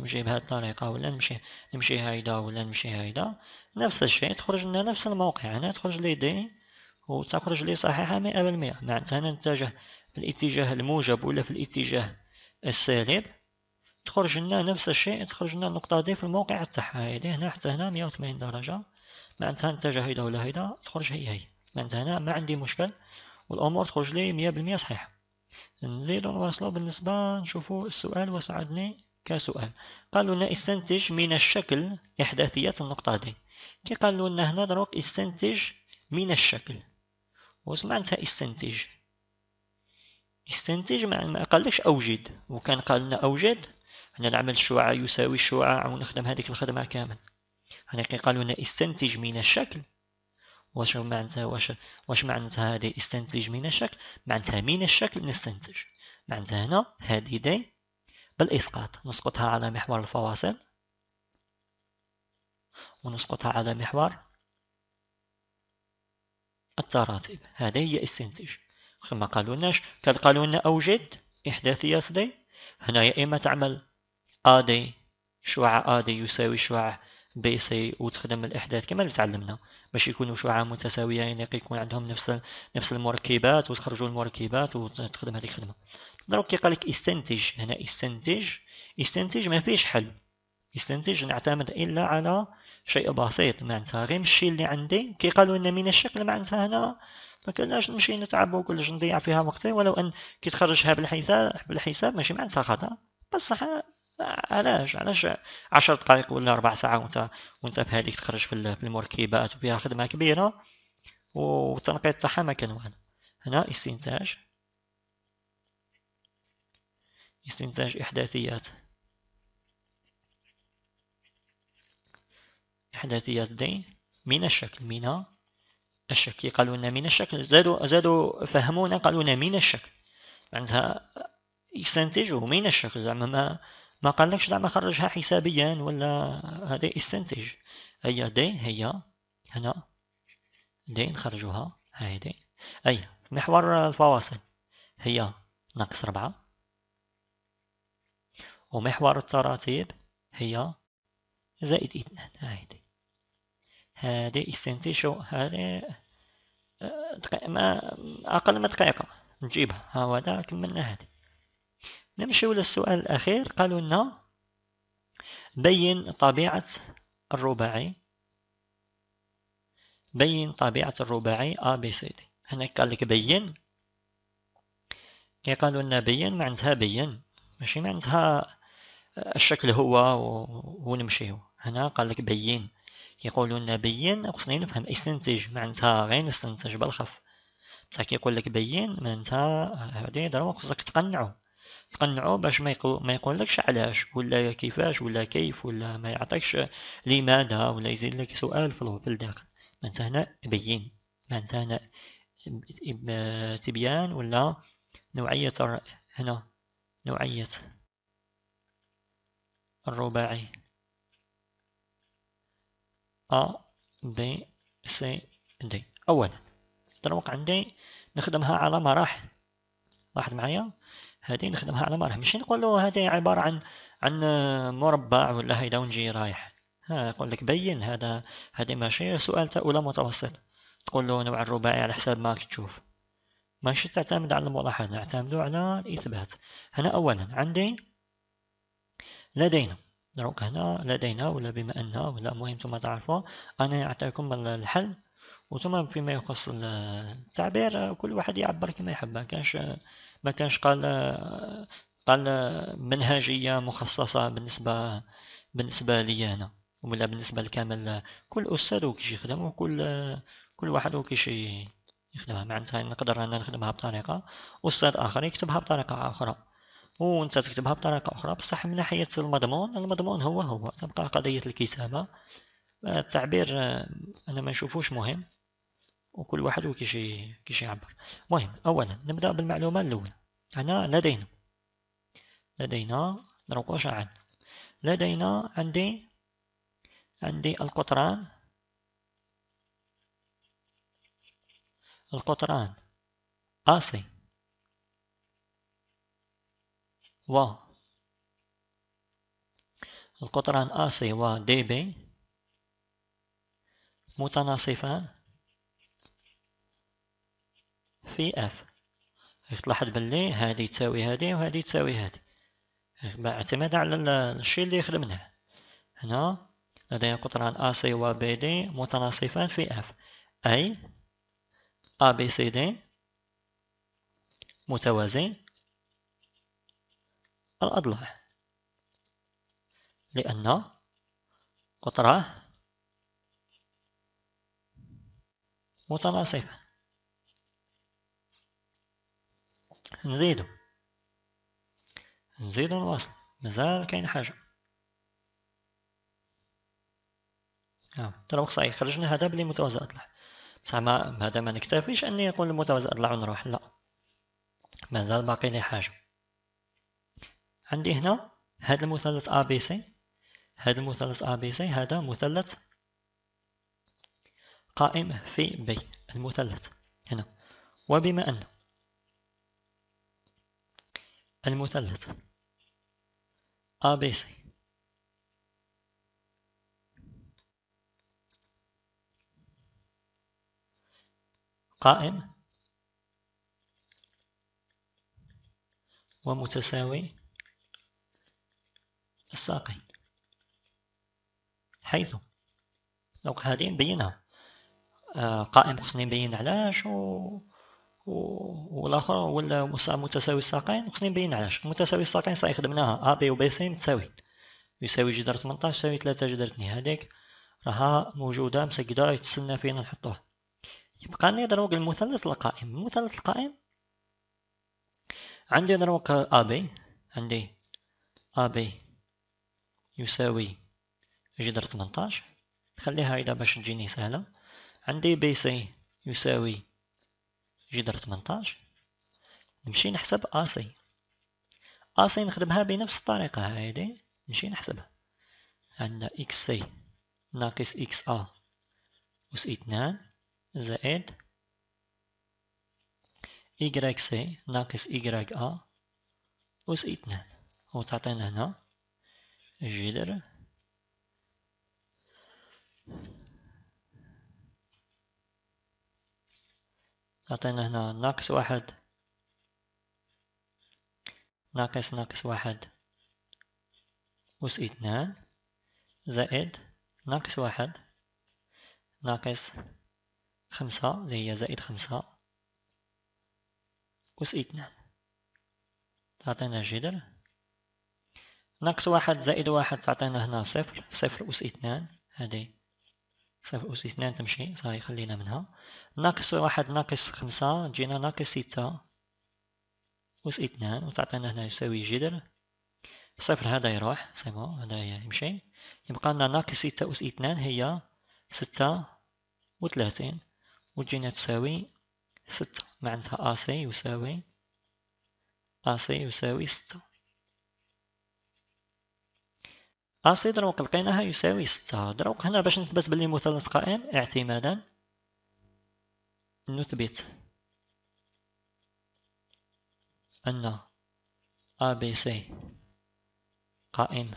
نمشي بهاد الطريقة ولا نمشي نمشي هايدا ولا نمشي هايدا نفس الشيء تخرج لنا نفس الموقع هنا تخرج لي دي وتخرج لي صحيحة مئة بالمئة معناتها هنا نتجه في الاتجاه الموجب ولا في الاتجاه السالب تخرج لنا نفس الشيء تخرج لنا النقطة دي في الموقع تاعها هادي هنا حتى هنا مية وثمانين درجة معناتها نتجه هيدا ولا هيدا تخرج هي هي معناتها هنا ما عندي مشكل والأمور تخرج لي مية بالمية صحيحة زيد نواصلوا بالنسبة نشوفوا السؤال وساعدني كسؤال قالوا لنا استنتج من الشكل إحداثيات النقطة دي كي قالوا لنا هنا دروك استنتج من الشكل واش معناتها استنتج استنتج ما قالكش أوجد وكان قال لنا أوجد هنا نعمل الشعاع يساوي الشعاع ونخدم هذيك الخدمة كامل هنا كي قالوا لنا استنتج من الشكل واش معناتها واش واش معناتها هذه استنتج من الشكل معناتها من الشكل نستنتج معناتها هنا هذه دي بالإسقاط نسقطها على محور الفواصل ونسقطها على محور التراتب هذه هي استنتج كما قالوا لناش كان قالوا لنا أوجد إحداثية دي هنا يا إما تعمل آدي شعاع آدي يساوي شعاع بي سي وتخدم الإحداث كما تعلمنا باش يكونوا شعاع متساويين يعني يكون عندهم نفس نفس المركبات وتخرجوا المركبات وتخدم هذه الخدمه دروك كي قالك استنتج هنا استنتج استنتج ما فيش حل استنتج نعتمد الا على شيء بسيط معناتها غير مشي اللي عندي كي قالوا ان من الشكل معناتها هنا ما كناش نمشي نتعب وكلش نضيع فيها وقتي ولو ان كي تخرجها بالحساب بالحساب ماشي معناتها خطا بصح علاش علاش 10 دقائق ولا ربع ساعه وانت وانت بهذيك تخرج في المركبات وفيها خدمه كبيره والتنقيط تاعها ما كان والو هنا استنتاج استنتاج احداثيات احداثيات دين من الشكل من الشكل قالوا لنا من الشكل زادوا زادوا فهمونا قالوا لنا من الشكل عندها يستنتجوا من الشكل زعما ما ما قالكش زعما خرجها حسابيا ولا هذا استنتج هي دي هي هنا دي نخرجوها دي أي محور الفواصل هي ناقص ربعة ومحور التراتيب هي زائد اثنان هذه هادي استنتج شو دقيقة ما أقل من دقيقة نجيبها ها هو كملنا هادي نمشيو للسؤال الأخير قالوا لنا بين طبيعة الرباعي بين طبيعة الرباعي A B C D هنا قال لك بين كي قالوا لنا بين معناتها بين ماشي معناتها الشكل هو ونمشيو هنا قال لك بين يقولوا لنا بين خصني نفهم استنتج معناتها غير نستنتج بالخف تا كيقول لك بين معناتها هادي ضروري خصك تقنعو تقنعو باش ما, يقول ما لكش علاش ولا كيفاش ولا كيف ولا ما يعطيكش لماذا ولا يزيد لك سؤال في الداخل معناتها هنا بين معناتها هنا تبيان ولا نوعية هنا نوعية الرباعي أ ب س د أولا تروق عندي نخدمها على مراحل واحد معايا هذه نخدمها على مالها ماشي نقول له عبارة عن عن مربع ولا هيدا ونجي رايح ها يقول لك بين هذا هذه ماشي سؤال تاع أولى متوسط تقول له نوع الرباعي على حساب ما تشوف ماشي تعتمد على الملاحظة نعتمدو على الإثبات هنا أولا عندي لدينا دروك هنا لدينا ولا بما أن ولا مهم ثم تعرفوا أنا أعطيكم الحل وثم فيما يخص التعبير كل واحد يعبر كما يحب ما كانش ما كانش قال قال منهجيه مخصصه بالنسبه بالنسبه لي انا ولا بالنسبه لكامل كل استاذ وكيش يخدم وكل كل واحد وكيش يخدمها معناتها نقدر انا نخدمها بطريقه أستاذ اخر يكتبها بطريقه اخرى وانت تكتبها بطريقه اخرى بصح من ناحيه المضمون المضمون هو هو تبقى قضيه الكتابه التعبير انا ما نشوفوش مهم وكل واحد وكيش كيش يعبر مهم اولا نبدا بالمعلومه الاولى انا لدينا لدينا نروقوش عن لدينا عندي عندي القطران القطران اسي و القطران اسي و دي بي متناصفان في اف راك إيه، تلاحظ باللي هذه تساوي هذه وهذه تساوي هذه إيه، اعتمادا على الشيء اللي خدمناه هنا لدينا قطران ا سي و بي دي متناصفان في اف اي ا بي سي دي متوازي الاضلاع لان قطره متناصفه نزيدو نزيدو الوصل مازال كاين حاجة ها آه، ترى صحيح خرجنا هذا بلي متوازى اطلع بصح ما هذا ما نكتفيش اني نقول المتوازى اطلع ونروح لا مازال باقي لي حاجة عندي هنا هذا المثلث ا بي سي هذا المثلث ا بي سي هذا مثلث قائم في بي المثلث هنا وبما أن المثلث ABC قائم ومتساوي الساقين حيث دونك هذه نبينها آه، قائم خصني نبين علاش و والاخر ولا متساوي الساقين وخصني نبين علاش متساوي الساقين صحيح خدمناها ا بي و بي سي متساوي يساوي جدر 18 يساوي 3 جدر 2 هذيك راها موجوده مسجله يتسنى فينا نحطوها يبقى لنا دروك المثلث القائم المثلث القائم عندي دروك ا بي عندي ا بي يساوي جدر 18 نخليها هيدا باش تجيني سهله عندي بي سي يساوي جدر 18 نمشي نحسب اسي اسي نخدمها بنفس الطريقة هادي نمشي نحسبها عندنا اكس سي ناقص اكس ا أس اثنان زائد إيكغيك سي ناقص إيكغيك أ أس اثنان وتعطينا هنا جدر أعطينا هنا ناقص واحد ناقص ناقص واحد أس اثنان زائد ناقص واحد ناقص خمسة اللي هي زائد خمسة أس اثنان تعطينا جدر ناقص واحد زائد واحد تعطينا هنا صفر صفر أس اثنان هذه صافي أس اثنان تمشي صافي خلينا منها ناقص واحد ناقص خمسة تجينا ناقص ستة أس اثنان وتعطينا هنا يساوي جدر صفر هذا يروح سيبو هذا يمشي يبقى لنا ناقص ستة أس اثنان هي ستة وثلاثين وتجينا تساوي ستة معنتها أ سي يساوي أ سي يساوي ستة أسي آه، دروك لقيناها يساوي ستة دروك هنا باش نثبت بلي مثلث قائم اعتمادا نثبت أن ABC قائم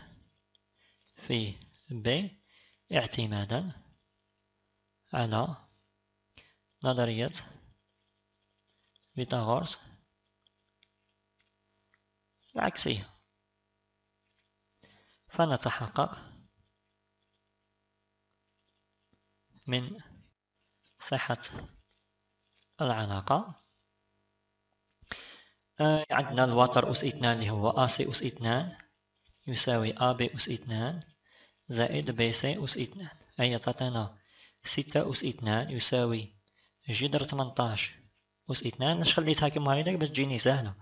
في B اعتمادا على نظرية فيثاغورس العكسية فنتحقق من صحة العلاقة آه، عندنا الوتر أس إثنان اللي هو أ سي أس إثنان يساوي أ ب أس إثنان زائد ب سي أس إثنان أي تعطينا ستة أس إثنان يساوي جدر تمنتاش أس إثنان أش خليتها كيما هي باش تجيني سهله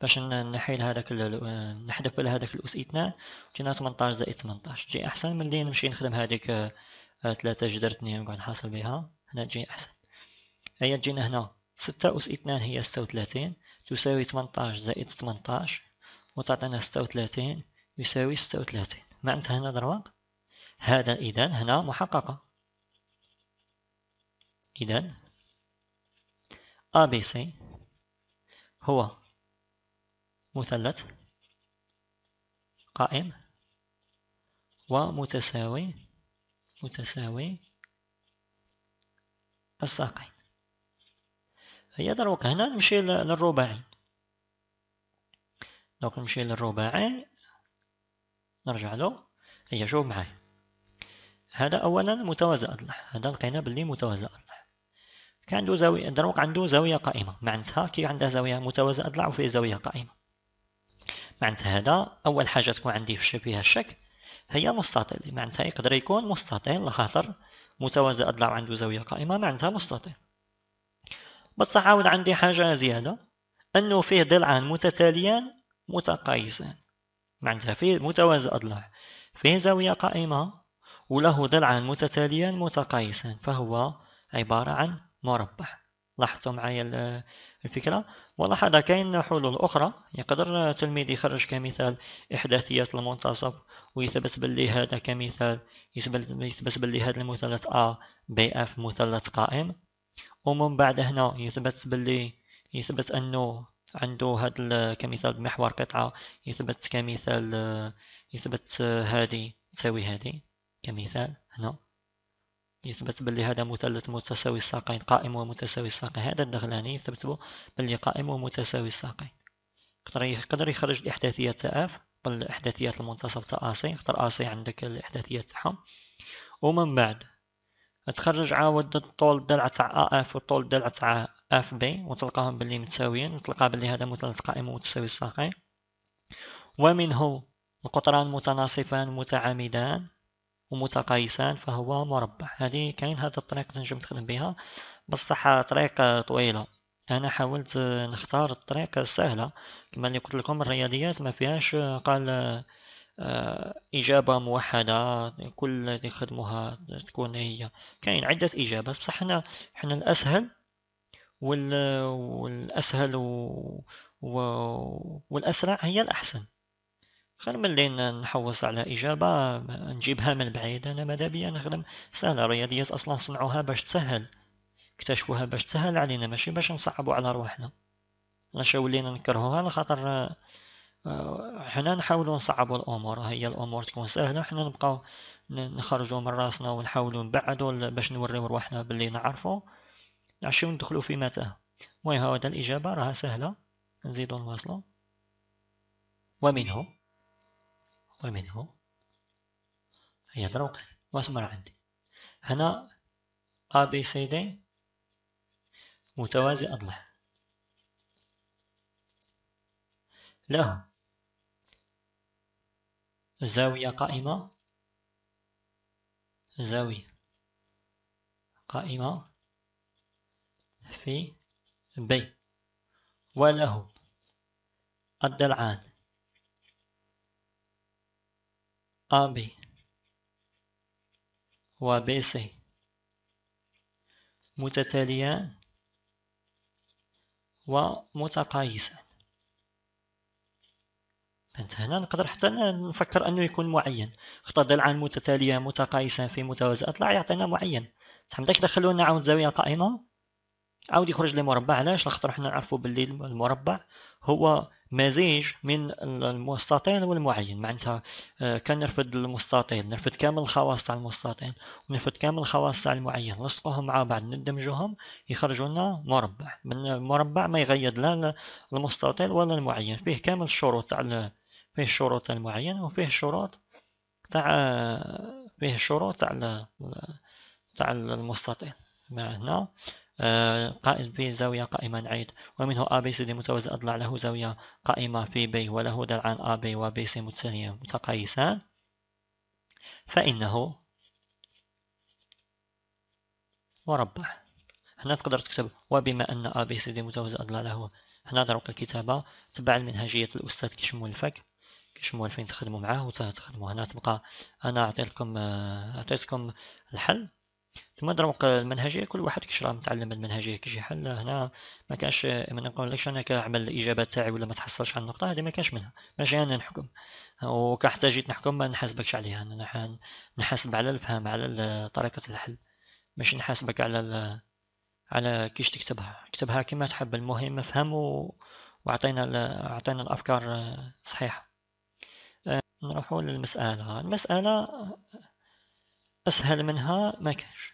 باش نحيل هذاك نحذف على هذاك الأس اثنان جينا 18 زائد 18 جي أحسن من اللي نمشي نخدم هذيك ثلاثة آه، جدر اثنين ونقعد نحصل بها هنا جي أحسن هيا جينا هنا 6 أس اثنان هي 36 تساوي 18 زائد 18 وتعطينا 36 يساوي 36 معناتها هنا ضربة هذا إذا هنا محققة إذا ABC هو مثلث قائم ومتساوي متساوي الساقين هي دروك هنا نمشي للرباعي دروك نمشي للرباعي نرجع له هي شوف معايا هذا اولا متوازى اضلاع هذا لقينا باللي متوازى اضلاع كان عنده زاويه دروك عنده زاويه قائمه معناتها كي عندها زاويه متوازى اضلاع وفيه زاويه قائمه معناتها هذا أول حاجة تكون عندي فيها الشك هي مستطيل معناتها يقدر يكون مستطيل لخاطر متوازى أضلاع عنده زاوية قائمة معناتها مستطيل بصح عاود عندي حاجة زيادة أنه فيه ضلعان متتاليان متقايسان معناتها فيه متوازى أضلاع فيه زاوية قائمة وله ضلعان متتاليان متقايسان فهو عبارة عن مربع لاحظتوا معايا الفكرة ولاحظ كاين حلول أخرى يقدر تلميذ يخرج كمثال إحداثيات المنتصف ويثبت بلي هذا كمثال يثبت بلي هذا المثلث A بي اف مثلث قائم ومن بعد هنا يثبت بلي يثبت أنه عنده هذا كمثال بمحور قطعة يثبت كمثال يثبت هذه تساوي هذه كمثال هنا يثبت باللي هذا مثلث متساوي الساقين قائم ومتساوي الساقين هذا الدخلاني يثبت باللي قائم ومتساوي الساقين يقدر يقدر يخرج الاحداثيه تاع اف بالاحداثيات المنتصف تاع اسي خطر اسي عندك الاحداثيات تاعهم ومن بعد تخرج عاود الطول الدلع تاع اف والطول الدلع تاع اف بي وتلقاهم باللي متساويين وتلقى باللي هذا مثلث قائم ومتساوي الساقين ومنه القطران متناصفان متعامدان ومتقايسان فهو مربع هذه كاين هذا الطريق تنجم تخدم بها بصح طريق طويله انا حاولت نختار الطريق السهله كما اللي قلت لكم الرياضيات ما فيهاش قال آه، إجابة موحدة كل اللي نخدموها تكون هي كاين عدة إجابات بصح حنا حنا الأسهل وال... والأسهل و... والأسرع هي الأحسن خير ملي لين نحوس على إجابة نجيبها من بعيد أنا ماذا بيا نخدم سهلة الرياضيات أصلا صنعوها باش تسهل اكتشفوها باش تسهل علينا ماشي باش نصعبوا على روحنا علاش ولينا نكرهوها على خاطر آه، حنا نحاولوا نصعبوا الامور هي الامور تكون سهله حنا نبقاو نخرجوا من راسنا ونحاولوا نبعدوا باش نوريو روحنا باللي نعرفوا نعشيو ندخلوا في متاهه المهم هذا الاجابه راها سهله نزيدوا نواصلوا ومنه وين هو هي دروقا إيه. واسمر عندي هنا A B C D متوازي أضلع له زاوية قائمة زاوية قائمة في بي وله الضلعان AB و BC متتاليان ومتقايسان فهمت هنا نقدر حتى نفكر انه يكون معين خطر ضلعان متتاليه متقايسان في متوازى اطلع يعطينا معين تحمد داك دخلوا لنا عاود زاويه قائمه عاود يخرج لي مربع علاش خاطر حنا نعرفوا باللي المربع هو مزيج من المستطيل والمعين معناتها آه، كنرفد المستطيل نرفد كامل الخواص تاع المستطيل ونرفد كامل الخواص تاع المعين نلصقوهم مع بعض ندمجوهم يخرجوا لنا مربع من المربع ما يغيد لا المستطيل ولا المعين فيه كامل الشروط تاع فيه الشروط تاع المعين وفيه الشروط تاع فيه الشروط تاع تاع المستطيل هنا آه، قائم بي زاوية قائمة عيد ومنه أ بي سي دي متوازي أضلاع له زاوية قائمة في بي وله درعان أ بي بي سي متساويان متقايسان فإنه مربع هنا تقدر تكتب وبما أن أ بي سي دي متوازي أضلاع له هنا دروك الكتابة تبع المنهجية الأستاذ كيشمو الفك كيشمو الفين تخدموا معاه وتخدموا هنا تبقى أنا عطيتكم آه، عطيتكم الحل ثم دروك المنهجيه كل واحد كيش راه متعلم المنهجيه كيجي حل هنا ما كانش نقول نقولكش انا كنعمل الاجابه تاعي ولا ما تحصلش على النقطه هذه ما كانش منها ماشي انا نحكم وكحتى جيت نحكم ما نحاسبكش عليها انا نحاسب على الفهم على طريقه الحل مش نحاسبك على على كيش تكتبها كتبها كما تحب المهم افهم و... وعطينا عطينا الافكار صحيحه نروحوا للمساله المساله أسهل منها ما كانش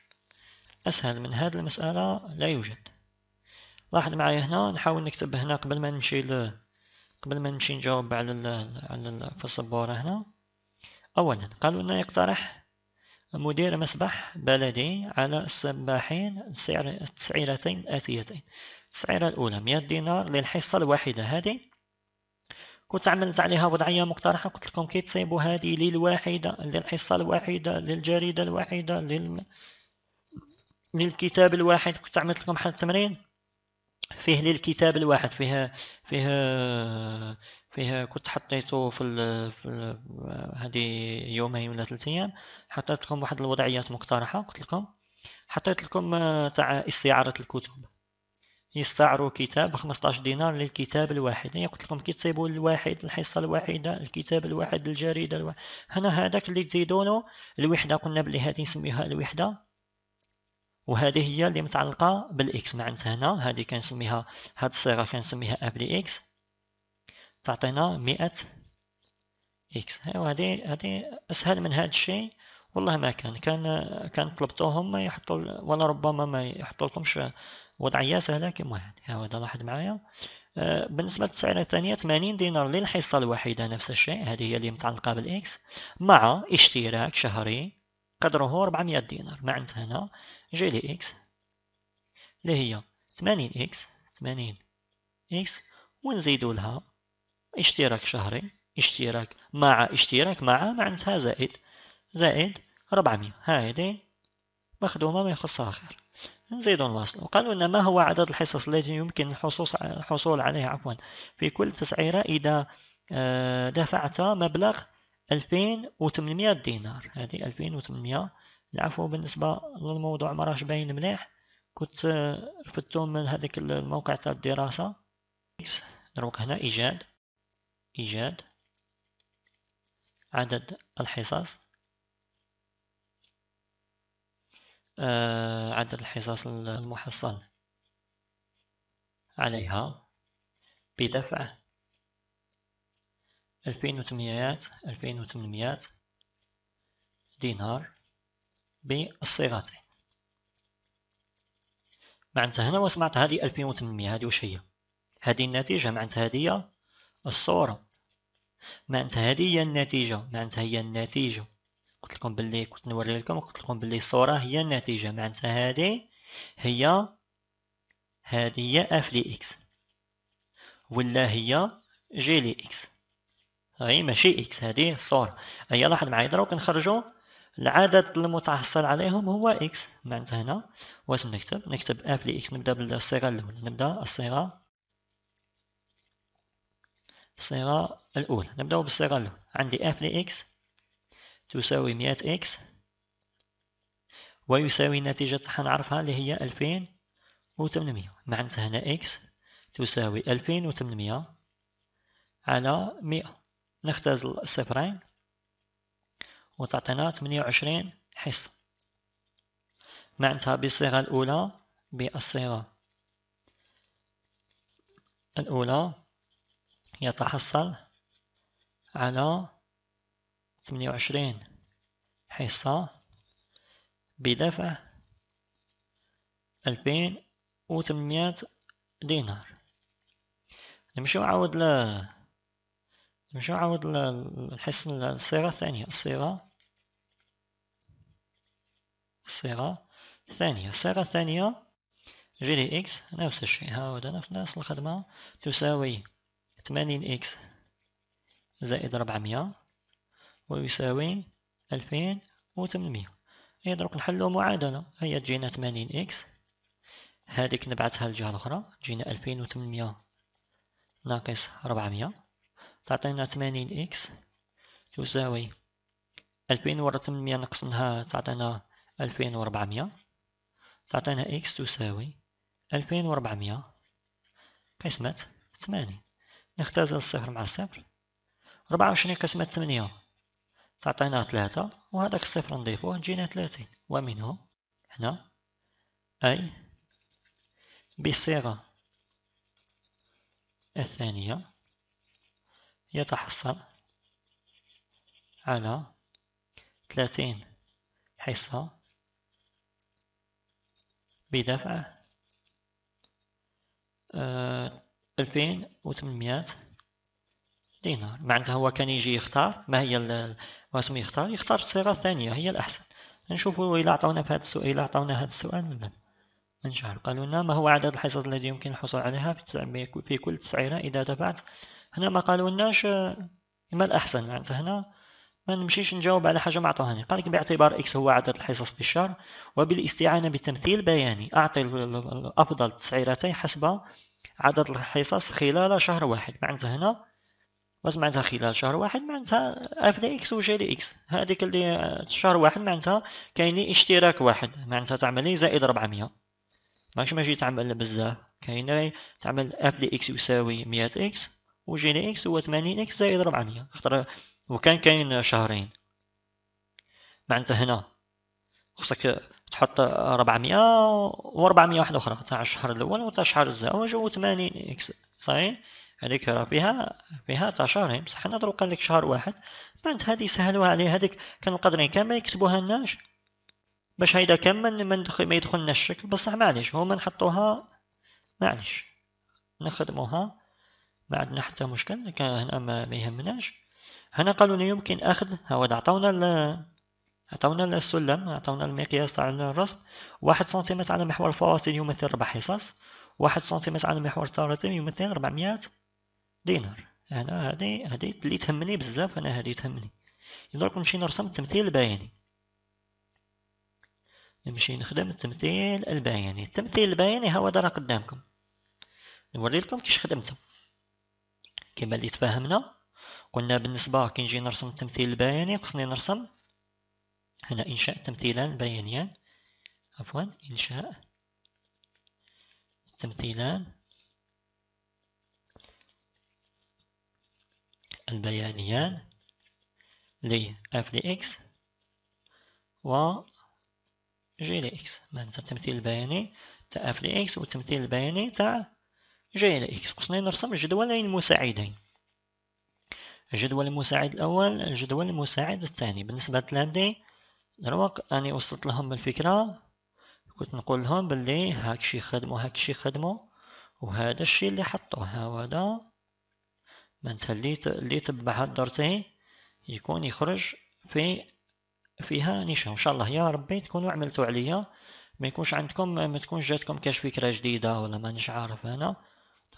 أسهل من هذه المسألة لا يوجد لاحظ معايا هنا نحاول نكتب هنا قبل ما نمشي ل... قبل ما نمشي نجاوب على ال... على ال... في السبورة هنا أولا قالوا لنا يقترح مدير مسبح بلدي على السباحين سعر التسعيرتين الآتيتين التسعيرة الأولى مية دينار للحصة الواحدة هذه كنت عملت عليها يعني وضعية مقترحة قلت لكم كي تصيبوا هذه للواحدة للحصة الواحدة للجريدة الواحدة لل... للكتاب الواحد كنت عملت لكم حل التمرين فيه للكتاب الواحد فيه فيه فيه كنت حطيته في, ال... في ال... هذه يومين ولا ثلاث ايام حطيت لكم واحد الوضعيات مقترحة قلت لكم حطيت لكم آه، تاع استعارة الكتب يستعروا كتاب 15 دينار للكتاب الواحد يعني قلت لكم كي تصيبوا الواحد الحصه الواحده الكتاب الواحد الجريده الواحد. هنا هذاك اللي تزيدونه الوحده قلنا بلي هذه نسميها الوحده وهذه هي اللي متعلقه بالاكس معناتها هنا هذه كنسميها هاد الصيغه كنسميها اب دي اكس تعطينا 100 اكس ايوا هذه هذه اسهل من هذا الشيء والله ما كان كان كان طلبتوهم ما يحطوا ولا ربما ما يحطوا لكمش وضعية سهلة كما هذه هذا لاحظ معايا آه، بالنسبة للتسعيرة الثانية 80 دينار للحصة الوحيدة نفس الشيء هذه هي اللي متعلقة بالإكس مع اشتراك شهري قدره 400 دينار معناتها هنا جي لي إكس اللي هي 80 إكس 80 إكس ونزيدوا لها اشتراك شهري اشتراك مع اشتراك مع معناتها زائد زائد 400 هذه مخدومة ما يخصها خير نزيد ونواصل وقالوا أن ما هو عدد الحصص التي يمكن الحصول عليها عفوا في كل تسعيرة إذا آه، دفعت مبلغ 2800 دينار هذه 2800 العفو بالنسبة للموضوع ما راهش باين مليح كنت آه، رفدتو من هذاك الموقع تاع الدراسة دروك هنا إيجاد إيجاد عدد الحصص آه، عدد الحصص المحصل عليها بدفع 2800 2800 دينار بالصيغة معناتها هنا واش معناتها هذه 2800 هذه واش هي هذه النتيجة معناتها هذه الصورة معناتها هذه هي النتيجة معناتها هي النتيجة قلت لكم باللي كنت نوري لكم قلت لكم باللي الصوره هي النتيجه معناتها هذه هي هذه هي اف لي اكس ولا هي جي لي اكس هاي ماشي اكس هذه الصوره ايا لاحظ معايا دروك كنخرجوا العدد المتحصل عليهم هو اكس معناتها هنا واش نكتب نكتب اف لي اكس نبدا بالصيغه الاولى نبدا الصيغه الصيغه الاولى نبداو بالصيغه الاولى عندي اف لي اكس تساوي مئة إكس ويساوي النتيجة حنعرفها اللي هي ألفين وثمنمية معناتها هنا إكس تساوي ألفين وثمنمية على مئة نختاز الصفرين وتعطينا ثمانية وعشرين حصة معناتها بالصيغة الأولى بالصيغة الأولى يتحصل على ثمانية وعشرين حصة بدفع ألفين وثمانمية دينار نمشي عاود ل نمشيو عاود الحصة الصيغة الثانية الصيغة الصيغة الثانية الصيغة الثانية جي دي إكس نفس الشيء هاود أنا في نفس الخدمة تساوي ثمانين إكس زائد ربعمية ويساوي ألفين وثمنمية إيه دروك نحلو معادلة هي تجينا ثمانين إكس هاديك نبعتها للجهة الأخرى تجينا ألفين وثمنمية ناقص ربعمية تعطينا ثمانين إكس تساوي ألفين وثمنمية ناقص منها تعطينا ألفين وربعمية تعطينا إكس تساوي ألفين وربعمية قسمة ثمانين نختزل الصفر مع الصفر ربعة وعشرين قسمة ثمانية تعطينا ثلاثة وهذاك الصفر نضيفوه جينا ثلاثين ومنه هنا أي بصيغة الثانية يتحصل على ثلاثين حصة بدفع آه، ألفين وثمانمائة دينار معناتها هو كان يجي يختار ما هي واسم يختار يختار الصيغة الثانية هي الأحسن نشوفوا إلا عطونا في هذا السؤال إلا عطونا هذا السؤال من بعد نشعل قالوا لنا ما هو عدد الحصص الذي يمكن الحصول عليها في, في كل تسعيرة إذا دفعت هنا ما قالوا لناش آه، ما الأحسن معناتها هنا ما نمشيش نجاوب على حاجة ما عطاهاني قالك باعتبار إكس هو عدد الحصص في الشهر وبالاستعانة بتمثيل بياني أعطي أفضل تسعيرتين حسب عدد الحصص خلال شهر واحد معناتها هنا واش معناتها خلال شهر واحد معناتها اف دي اكس وجي دي اكس هذيك اللي شهر واحد معناتها كاين اشتراك واحد معناتها تعمل زائد 400 ماشي ماشي تعمل بزاف كاين تعمل اف دي اكس يساوي 100 اكس وجي دي اكس هو 80 اكس زائد 400 خاطر وكان كاين شهرين معناتها هنا خصك تحط 400 و 400 واحده اخرى تاع الشهر الاول و تاع الشهر الزوج و 80 اكس صحيح هذيك راه فيها فيها تاع شهرين بصح انا ضرب قال لك شهر واحد بانت هذه سهلوها عليه هذيك كان قادرين كامل يكتبوها لناش باش هيدا كامل ما ندخل ما يدخلنا الشك بصح معليش هما نحطوها معليش نخدموها ما عندنا حتى مشكل كان هنا ما يهمناش هنا قالوا لي يمكن اخذ هو عطاونا ال عطاونا السلم عطاونا المقياس تاع الرسم واحد سنتيمتر على محور الفواصل يمثل ربع حصص واحد سنتيمتر على محور سنتيمتر يمثل 400 دينار هنا هادي هادي اللي تهمني بزاف انا هادي تهمني دونك نمشي نرسم التمثيل البياني نمشي نخدم التمثيل البياني التمثيل البياني هو راه قدامكم نوري لكم كيش خدمته كما اللي تفاهمنا قلنا بالنسبه كي نجي نرسم التمثيل البياني خصني نرسم هنا انشاء تمثيلان بيانيان عفوا انشاء تمثيلان البيانيان ل f لx و g لx معناتها التمثيل البياني تاع f لx والتمثيل البياني تاع g لx خصني نرسم جدولين مساعدين الجدول المساعد الأول الجدول المساعد الثاني بالنسبة لعندي دروك أني وصلت لهم الفكرة كنت نقول لهم بلي هاكشي هاك هاكشي خدمو وهذا الشيء اللي حطوه هذا ما اللي اللي هاد الدورتين يكون يخرج في فيها نشا ان شاء الله يا ربي تكونوا عملتوا عليا ما يكونش عندكم ما تكونش جاتكم كاش فكره جديده ولا مانيش عارف انا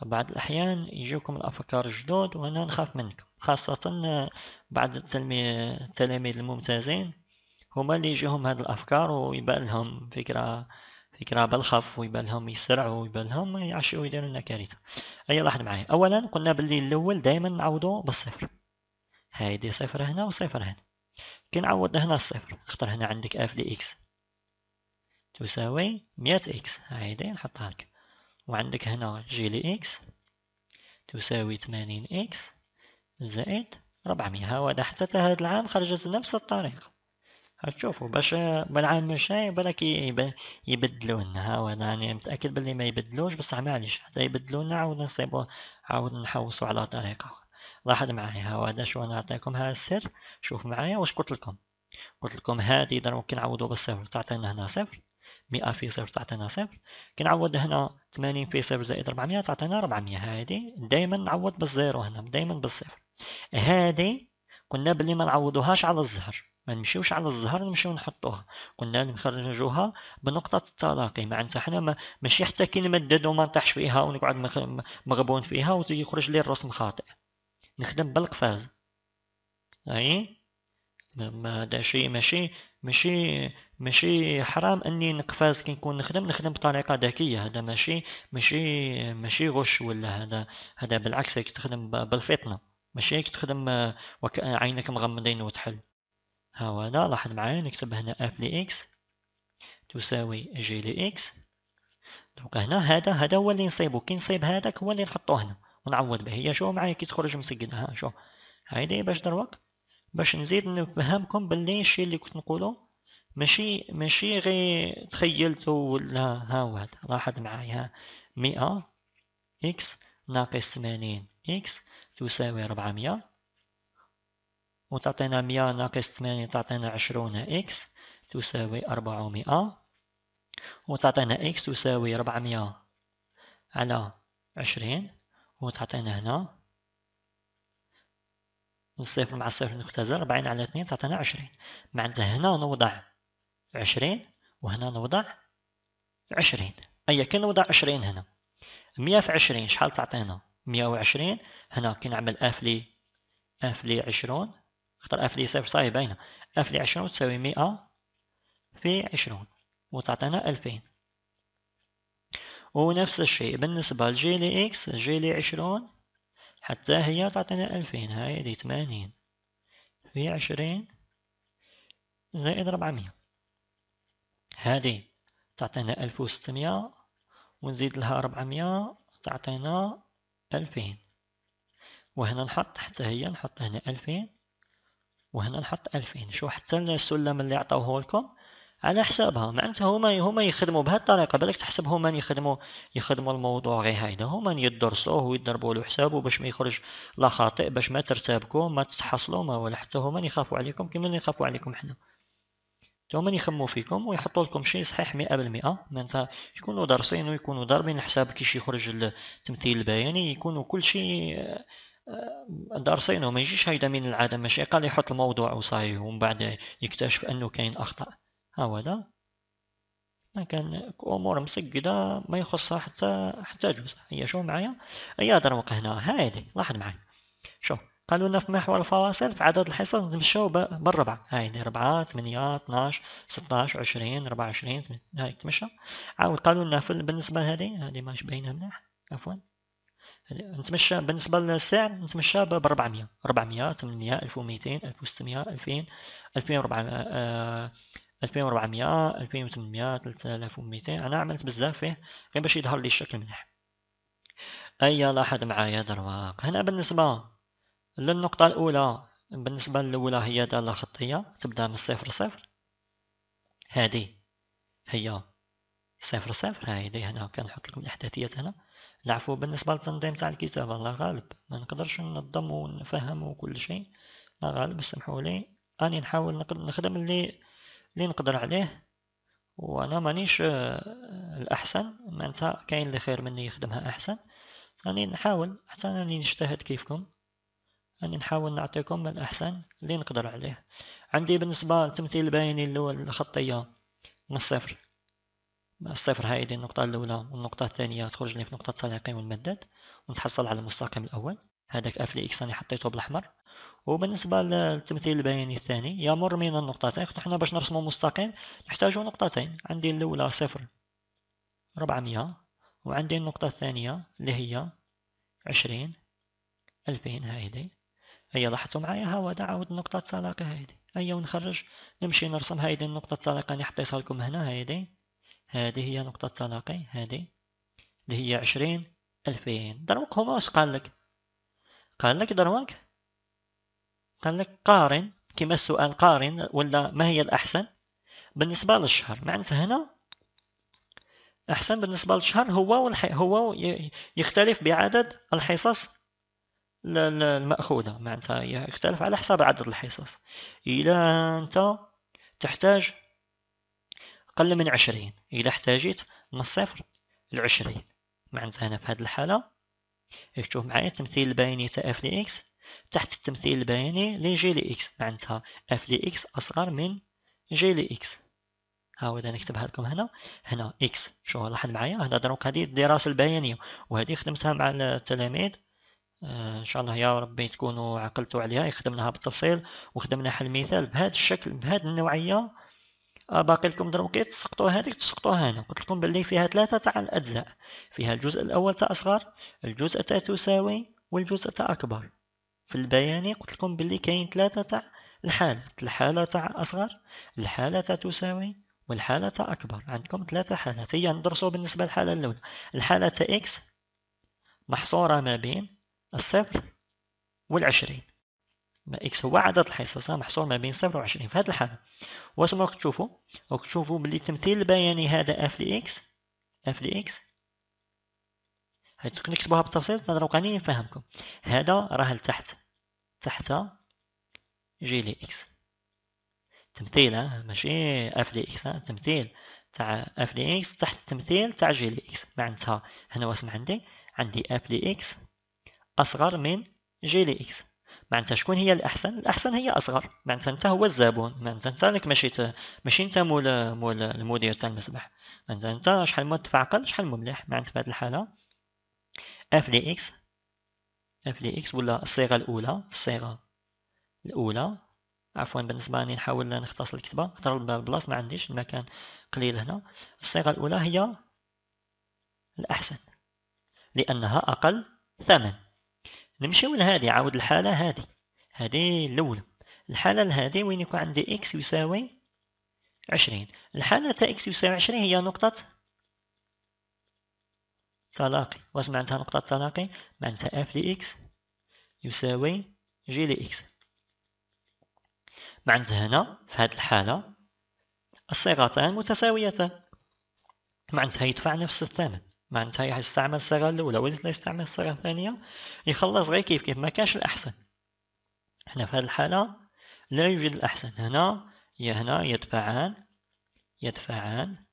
بعض الاحيان يجيكم الافكار جدد وانا نخاف منكم خاصه بعض التلاميذ الممتازين هما اللي يجيهم هاد الافكار ويبان لهم فكره يكره بالخف ويبالهم لهم يسرعوا ويبان لهم يعشقوا لنا كارثه اي لاحظ معايا اولا قلنا باللي الاول دائما نعوضو بالصفر هايدي صفر هنا وصفر هنا كي نعوض هنا الصفر خطر هنا عندك اف دي اكس تساوي مية اكس هايدي نحطها لك وعندك هنا جي لي اكس تساوي تمانين اكس زائد ربعمية هاو حتى هاد العام خرجت نفس الطريقه هتشوفوا باش بلعن مش هاي لنا يبدلونا وانا يعني متاكد باللي ما يبدلوش بصح معليش حتى يبدلونا عاود نصيبو عاود نحوسو على طريقه لاحظ معايا ها هذا شو انا نعطيكم هذا السر شوف معايا واش قلت لكم قلت لكم هذه اذا ممكن نعوضو بالصفر تعطينا هنا صفر مئة في صفر تعطينا صفر كي نعوض هنا 80 في صفر زائد ربعمية تعطينا ربعمية هادي دايما نعوض بالزيرو هنا دايما بالصفر هادي قلنا بلي ما نعوضوهاش على الزهر ما نمشيوش على الزهر نمشيو نحطوها قلنا نخرجوها بنقطة التلاقي معناتها حنا ما ماشي حتى كلمة دادو ما نطيحش فيها ونقعد مغبون فيها ويخرج لي الرسم خاطئ نخدم بالقفاز اي هذا شيء ماشي ماشي ماشي حرام اني نقفاز كي نكون نخدم نخدم بطريقه ذكيه هذا ماشي ماشي ماشي غش ولا هذا هذا بالعكس تخدم بالفطنه ماشي تخدم آه، وعينك مغمضين وتحل ها هو هنا لاحظ معايا نكتب هنا اف لي اكس تساوي جي لي اكس دونك هنا هذا هذا هو اللي نصيبو كي نصيب هذاك هو اللي نحطو هنا ونعوض به هي شوف معايا كي تخرج مسجل ها شوف هايدي باش دروك باش نزيد نفهمكم باللي الشيء اللي كنت نقولو ماشي ماشي غير تخيلتو ولا ها هو هذا لاحظ معايا ها مئة اكس ناقص 80 اكس تساوي ربعمية وتعطينا 100 ناقص 8 تعطينا 20 إكس تساوي 400 وتعطينا إكس تساوي 400 على 20 وتعطينا هنا الصفر مع الصفر نختزل 40 على 2 تعطينا 20 معناتها هنا نوضع 20 وهنا نوضع 20 أي كي نوضع 20 هنا 100 في 20 شحال تعطينا 120 هنا كي نعمل اف لي اف لي 20 خاطر اف لي صفر صاي باينه اف لي عشرون تساوي مئة آه في عشرون وتعطينا ألفين ونفس الشيء بالنسبة لجي لي اكس جي لي عشرون حتى هي تعطينا ألفين هاي لي ثمانين في عشرين زائد ربعمية هذه تعطينا ألف وستمية ونزيد لها ربعمية تعطينا ألفين وهنا نحط حتى هي نحط هنا ألفين وهنا نحط 2000 شو حتى السلم اللي عطاوه لكم على حسابها معناتها هما هما يخدموا بهذه الطريقه بالك تحسب هما يخدموا يخدموا الموضوع غير هاينا هما يدرسوه ويضربوا له حسابه باش ما يخرج لا خاطئ باش ما ترتابكم ما تتحصلوا ما ولا حتى هما يخافوا عليكم كما اللي يخافوا عليكم حنا هما يخموا فيكم ويحطوا لكم شيء صحيح مئة بالمئة معناتها يكونوا دارسين ويكونوا ضاربين حساب كيش يخرج التمثيل البياني يكونوا كل شيء دارسينه ما يجيش هيدا من العدم ماشي قال يحط الموضوع وصاي ومن بعد يكتشف انه كاين اخطاء ها هو دا كان امور مسجده ما يخصها حتى حتى جزء هي شوف معايا هي دروق هنا هادي لاحظ معايا شوف قالوا لنا في محور الفواصل في عدد الحصص نمشيو بالربع هايدي ربعة ثمانية اثناش ستاش عشرين ربعة وعشرين هاي تمشى عاود قالوا لنا بالنسبة هذه هذه ماش باينة مليح عفوا يعني نتمشى بالنسبه للسعر نتمشى ب 400 400 800 1200 1600 2000 2400 2800 3200 انا عملت بزاف فيه غير باش يظهر لي الشكل مليح اي لاحظ معايا درواق هنا بالنسبه للنقطه الاولى بالنسبه الاولى هي داله خطيه تبدا من صفر صفر هذه هي صفر صفر هذه هنا كنحط لكم الاحداثيات هنا العفو بالنسبة للتنظيم تاع الكتاب الله غالب ما نقدرش ننظم ونفهم وكل شيء الله غالب سمحوا لي اني نحاول نخدم اللي اللي نقدر عليه وانا مانيش آه، الاحسن ما انت كاين اللي خير مني يخدمها احسن راني نحاول حتى راني نجتهد كيفكم راني نحاول نعطيكم الاحسن اللي نقدر عليه عندي بالنسبه للتمثيل البياني الاول الخطيه من الصفر الصفر دي النقطة الأولى والنقطة الثانية تخرج لي في نقطة التلاقي والمداد ونتحصل على المستقيم الأول هذاك اف لإكس راني حطيته بالأحمر وبالنسبة للتمثيل البياني الثاني يمر من النقطتين حنا باش نرسمو مستقيم نحتاجو نقطتين عندي الأولى صفر ربعمية وعندي النقطة الثانية اللي هي عشرين ألفين هايدي هيا لاحظتوا معايا ها هو عاود نقطة تلاقي هايدي هيا ونخرج نمشي نرسم هايدي النقطة التلاقي اللي حطيتها لكم هنا هايدي هذه هي نقطة تلاقي هذه اللي هي عشرين ألفين دروك هما واش قالك قالك دروك قالك قارن كما السؤال قارن ولا ما هي الأحسن بالنسبة للشهر معناتها هنا أحسن بالنسبة للشهر هو والحي... هو يختلف بعدد الحصص المأخوذة معناتها يختلف على حسب عدد الحصص إلى أنت تحتاج أقل من عشرين إذا احتاجيت من الصفر لعشرين معناتها هنا في هذه الحالة تشوف معايا التمثيل البياني تاع اف لي اكس تحت التمثيل البياني لجي لي اكس معناتها اف لي اكس أصغر من جي لي اكس ها هو اذا نكتبها لكم هنا هنا اكس شو لاحظ معايا هنا دروك هذه الدراسة البيانية وهذه خدمتها مع التلاميذ آه، ان شاء الله يا ربي تكونوا عقلتوا عليها خدمناها بالتفصيل وخدمنا حل مثال بهذا الشكل بهذه النوعيه آه، باقي لكم دروكي تسقطوا هذيك تسقطوها هنا قلت لكم بلي فيها ثلاثه تاع الاجزاء فيها الجزء الاول تاع اصغر الجزء تاع تساوي والجزء تاع اكبر في البياني قلت لكم بلي كاين ثلاثه تاع الحالات الحاله تاع اصغر الحاله تاع تساوي والحاله تاع اكبر عندكم ثلاثه حالات هي ندرسوا بالنسبه للحاله الاولى الحاله تاع اكس محصوره ما بين الصفر والعشرين ما اكس هو عدد الحصص محصور ما بين صفر وعشرين في هذه الحالة واش راك تشوفوا راك تشوفوا بلي التمثيل البياني هذا اف لي اكس اف لي اكس كون نكتبوها بالتفصيل تنضرب قانين نفهمكم هذا راه لتحت تحت جي لي اكس تمثيل ها ماشي اف لي اكس ها تمثيل تاع اف لي اكس تحت تمثيل تاع جي لي اكس معناتها هنا واش عندي عندي اف لي اكس اصغر من جي لي اكس معناتها شكون هي الاحسن الاحسن هي اصغر معناتها انت هو الزبون معناتها انت راك ماشي ماشي انت مول مول المدير تاع المسبح معناتها انت شحال مدفع تفعقل شحال مملح معناتها في هذه الحاله اف لي اكس اف لي اكس ولا الصيغه الاولى الصيغه الاولى عفوا بالنسبه راني نحاول نختصر الكتابه خاطر البلاصه ما عنديش المكان قليل هنا الصيغه الاولى هي الاحسن لانها اقل ثمن نمشيو لهادي عاود الحالة هادي هادي الأولى الحالة الهادي وين يكون عندي إكس يساوي عشرين الحالة تاع إكس يساوي عشرين هي نقطة تلاقي واش معناتها نقطة تلاقي معناتها اف لإكس يساوي جي لإكس معناتها هنا في هذه الحالة الصيغتان متساويتان معناتها يدفع نفس الثمن معناتها راح يستعمل الثغرة الأولى لا يستعمل الصيغه الثانية يخلص غير كيف كيف ما كانش الأحسن هنا في هذه الحالة لا يوجد الأحسن هنا يا هنا يدفعان يدفعان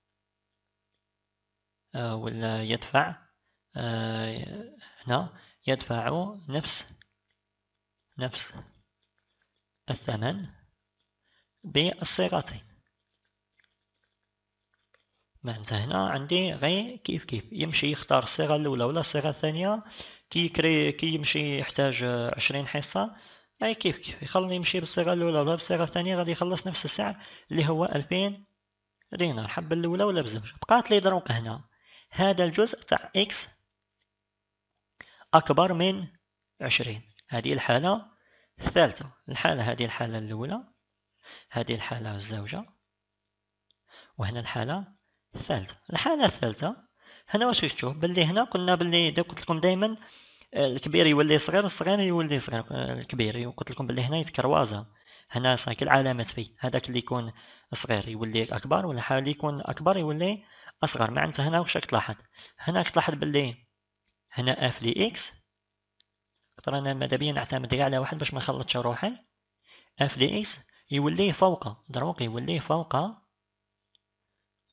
آه ولا يدفع آه هنا يدفع نفس نفس الثمن بالصيغتين معناتها هنا عندي غير كيف كيف يمشي يختار الصيغة الأولى ولا الصيغة الثانية كي كري كي يمشي يحتاج عشرين حصة أي كيف كيف يخلني يمشي بالصيغة الأولى ولا بالصيغة الثانية غادي يخلص نفس السعر اللي هو ألفين دينار حبة الأولى ولا بزوج بقات لي دروك هنا هذا الجزء تاع إكس أكبر من عشرين هذه الحالة الثالثة الحالة هذه الحالة الأولى هذه الحالة الزوجة وهنا الحالة الثالثة الحالة الثالثة هنا واش شفتوه باللي هنا قلنا باللي دا قلت لكم دائما آه، الكبير يولي صغير والصغير يولي صغير آه، الكبير قلت لكم باللي هنا يتكروازا هنا صاك العلامة في هذاك اللي يكون صغير يولي اكبر ولا حال يكون اكبر يولي اصغر معناتها هنا واش راك تلاحظ هنا راك تلاحظ باللي هنا اف لي اكس خاطر انا مادابيا نعتمد على واحد باش ما نخلطش روحي اف لي اكس يولي فوق دروك يولي فوق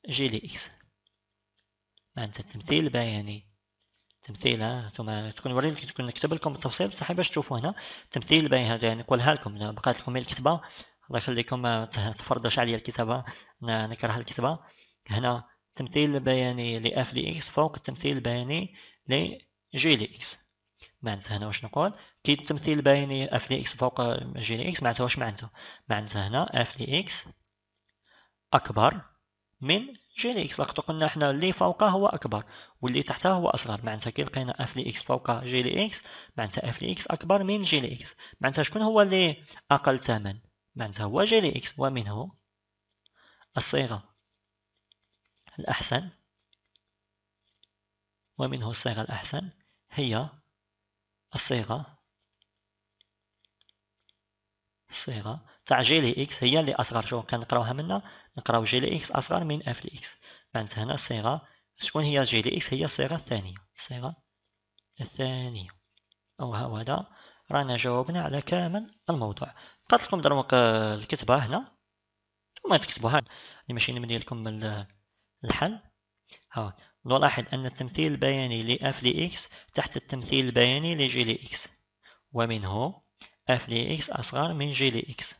جي لي إكس معناتها التمثيل بياني يعني تمثيل ها ثم تكون وريت تكون نكتب لكم بالتفصيل بصح باش تشوفوا هنا تمثيل بياني هذا يعني نقولها لكم بقات لكم الكتابة الله يخليكم آه، تفرضوش عليا الكتابة أنا نكره الكتابة هنا تمثيل بياني يعني لإف لي إكس فوق التمثيل البياني يعني لجي لي إكس معناتها هنا واش نقول كي التمثيل البياني اف لي اكس فوق آه، جي لي اكس معناتها واش معناتها معناتها هنا اف لي اكس اكبر من جي اكس وقت قلنا حنا اللي فوقه هو اكبر واللي تحته هو اصغر معناتها كي لقينا اف لي اكس فوق جي لي اكس معناتها اف لي اكس اكبر من جي لي اكس معناتها شكون هو اللي اقل ثمن معناتها هو جي لي اكس ومنه الصيغه الاحسن ومنه الصيغه الاحسن هي الصيغه الصيغه تاع جي لي اكس هي اللي اصغر شوف كنقراوها منا نقراو جي لي اكس اصغر من اف لي اكس معناتها هنا الصيغه شكون هي جي لي اكس هي الصيغه الثانيه الصيغه الثانيه او هذا رانا جاوبنا على كامل الموضوع قلت لكم دروك آه، الكتبه هنا ثم تكتبوها اللي يعني ماشي نملي لكم الحل ها نلاحظ ان التمثيل البياني لاف لي اكس تحت التمثيل البياني لجي لي اكس ومنه اف لإكس أصغر من جي لإكس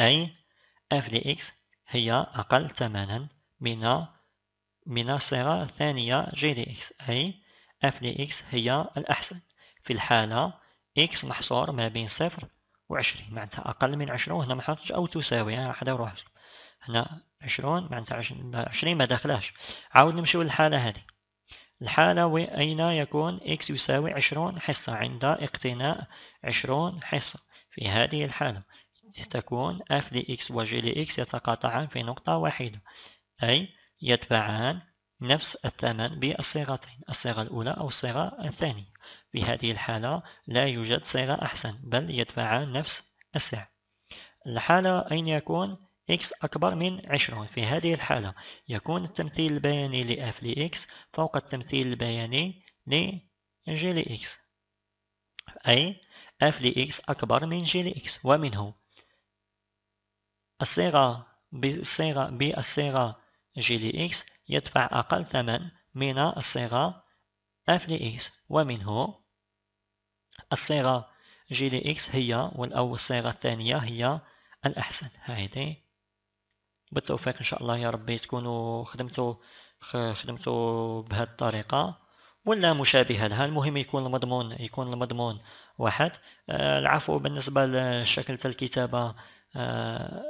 أي اف لإكس هي أقل ثمنا من من الصيغة الثانية جي لإكس أي اف لإكس هي الأحسن في الحالة إكس محصور ما بين صفر وعشرين معناتها أقل من عشرون هنا محطش أو تساوي يعني حدا وروح هنا عشرون معناتها عشرين ما داخلاش عاود نمشيو للحالة هذه الحالة أين يكون x يساوي 20 حصة عند اقتناء 20 حصة في هذه الحالة تكون f لx و g لx يتقاطعان في نقطة واحدة أي يتبعان نفس الثمن بالصيغتين الصيغة الأولى أو الصيغة الثانية في هذه الحالة لا يوجد صيغة أحسن بل يتبعان نفس السعر الحالة أين يكون x أكبر من 20 في هذه الحالة يكون التمثيل البياني ل f x فوق التمثيل البياني ل g x أي f x أكبر من g x ومنه الصيغة بالصيغة بالصيغة g x يدفع أقل ثمن من الصيغة f x ومنه الصيغة g x هي والأول الصيغة الثانية هي الأحسن هذه بالتوفيق ان شاء الله يا ربي تكونوا خدمتوا خدمتوا بهذه الطريقه ولا مشابهه لها المهم يكون المضمون يكون المضمون واحد آه، العفو بالنسبه لشكل الكتابه آه،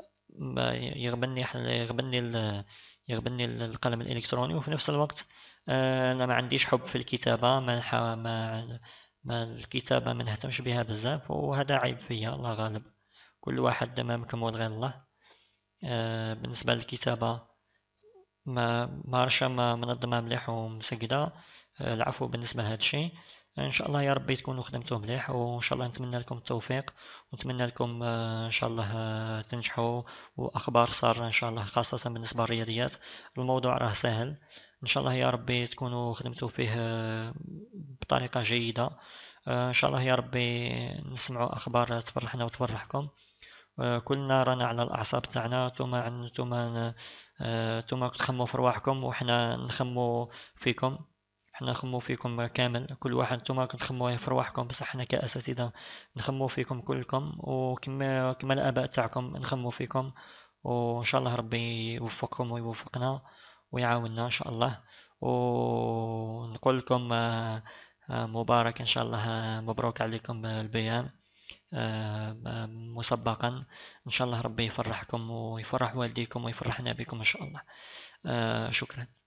يغبني يغبني يغبني القلم الالكتروني وفي نفس الوقت آه، انا ما عنديش حب في الكتابه ما ما ما الكتابه ما نهتمش بها بزاف وهذا عيب فيا الله غالب كل واحد ما مكمل غير الله آه، بالنسبة للكتابة ما رشا ما منظمة مليح ومسقدة آه، العفو بالنسبة لهذا الشيء ان شاء الله يا ربي تكونوا خدمتوا مليح وان شاء الله نتمنى لكم التوفيق ونتمنى لكم آه، ان شاء الله تنجحوا واخبار صار ان شاء الله خاصه بالنسبه للرياضيات الموضوع راه سهل ان شاء الله يا ربي تكونوا خدمتوا فيه بطريقه جيده ان شاء الله يا ربي نسمعوا اخبار تفرحنا وتفرحكم كلنا رانا على الاعصاب تاعنا ثم انتم ثم آه، تخمو في رواحكم وحنا نخمو فيكم حنا نخمو فيكم كامل كل واحد نتوما كتخمو في رواحكم بصح حنا كاساتذه نخمو فيكم كلكم وكما كما الاباء تاعكم نخمو فيكم وان شاء الله ربي يوفقكم ويوفقنا ويعاوننا ان شاء الله ونقول لكم آه، آه، مبارك ان شاء الله مبروك عليكم البيان آه، مسبقا ان شاء الله ربي يفرحكم ويفرح والديكم ويفرحنا بكم ان شاء الله آه، شكرا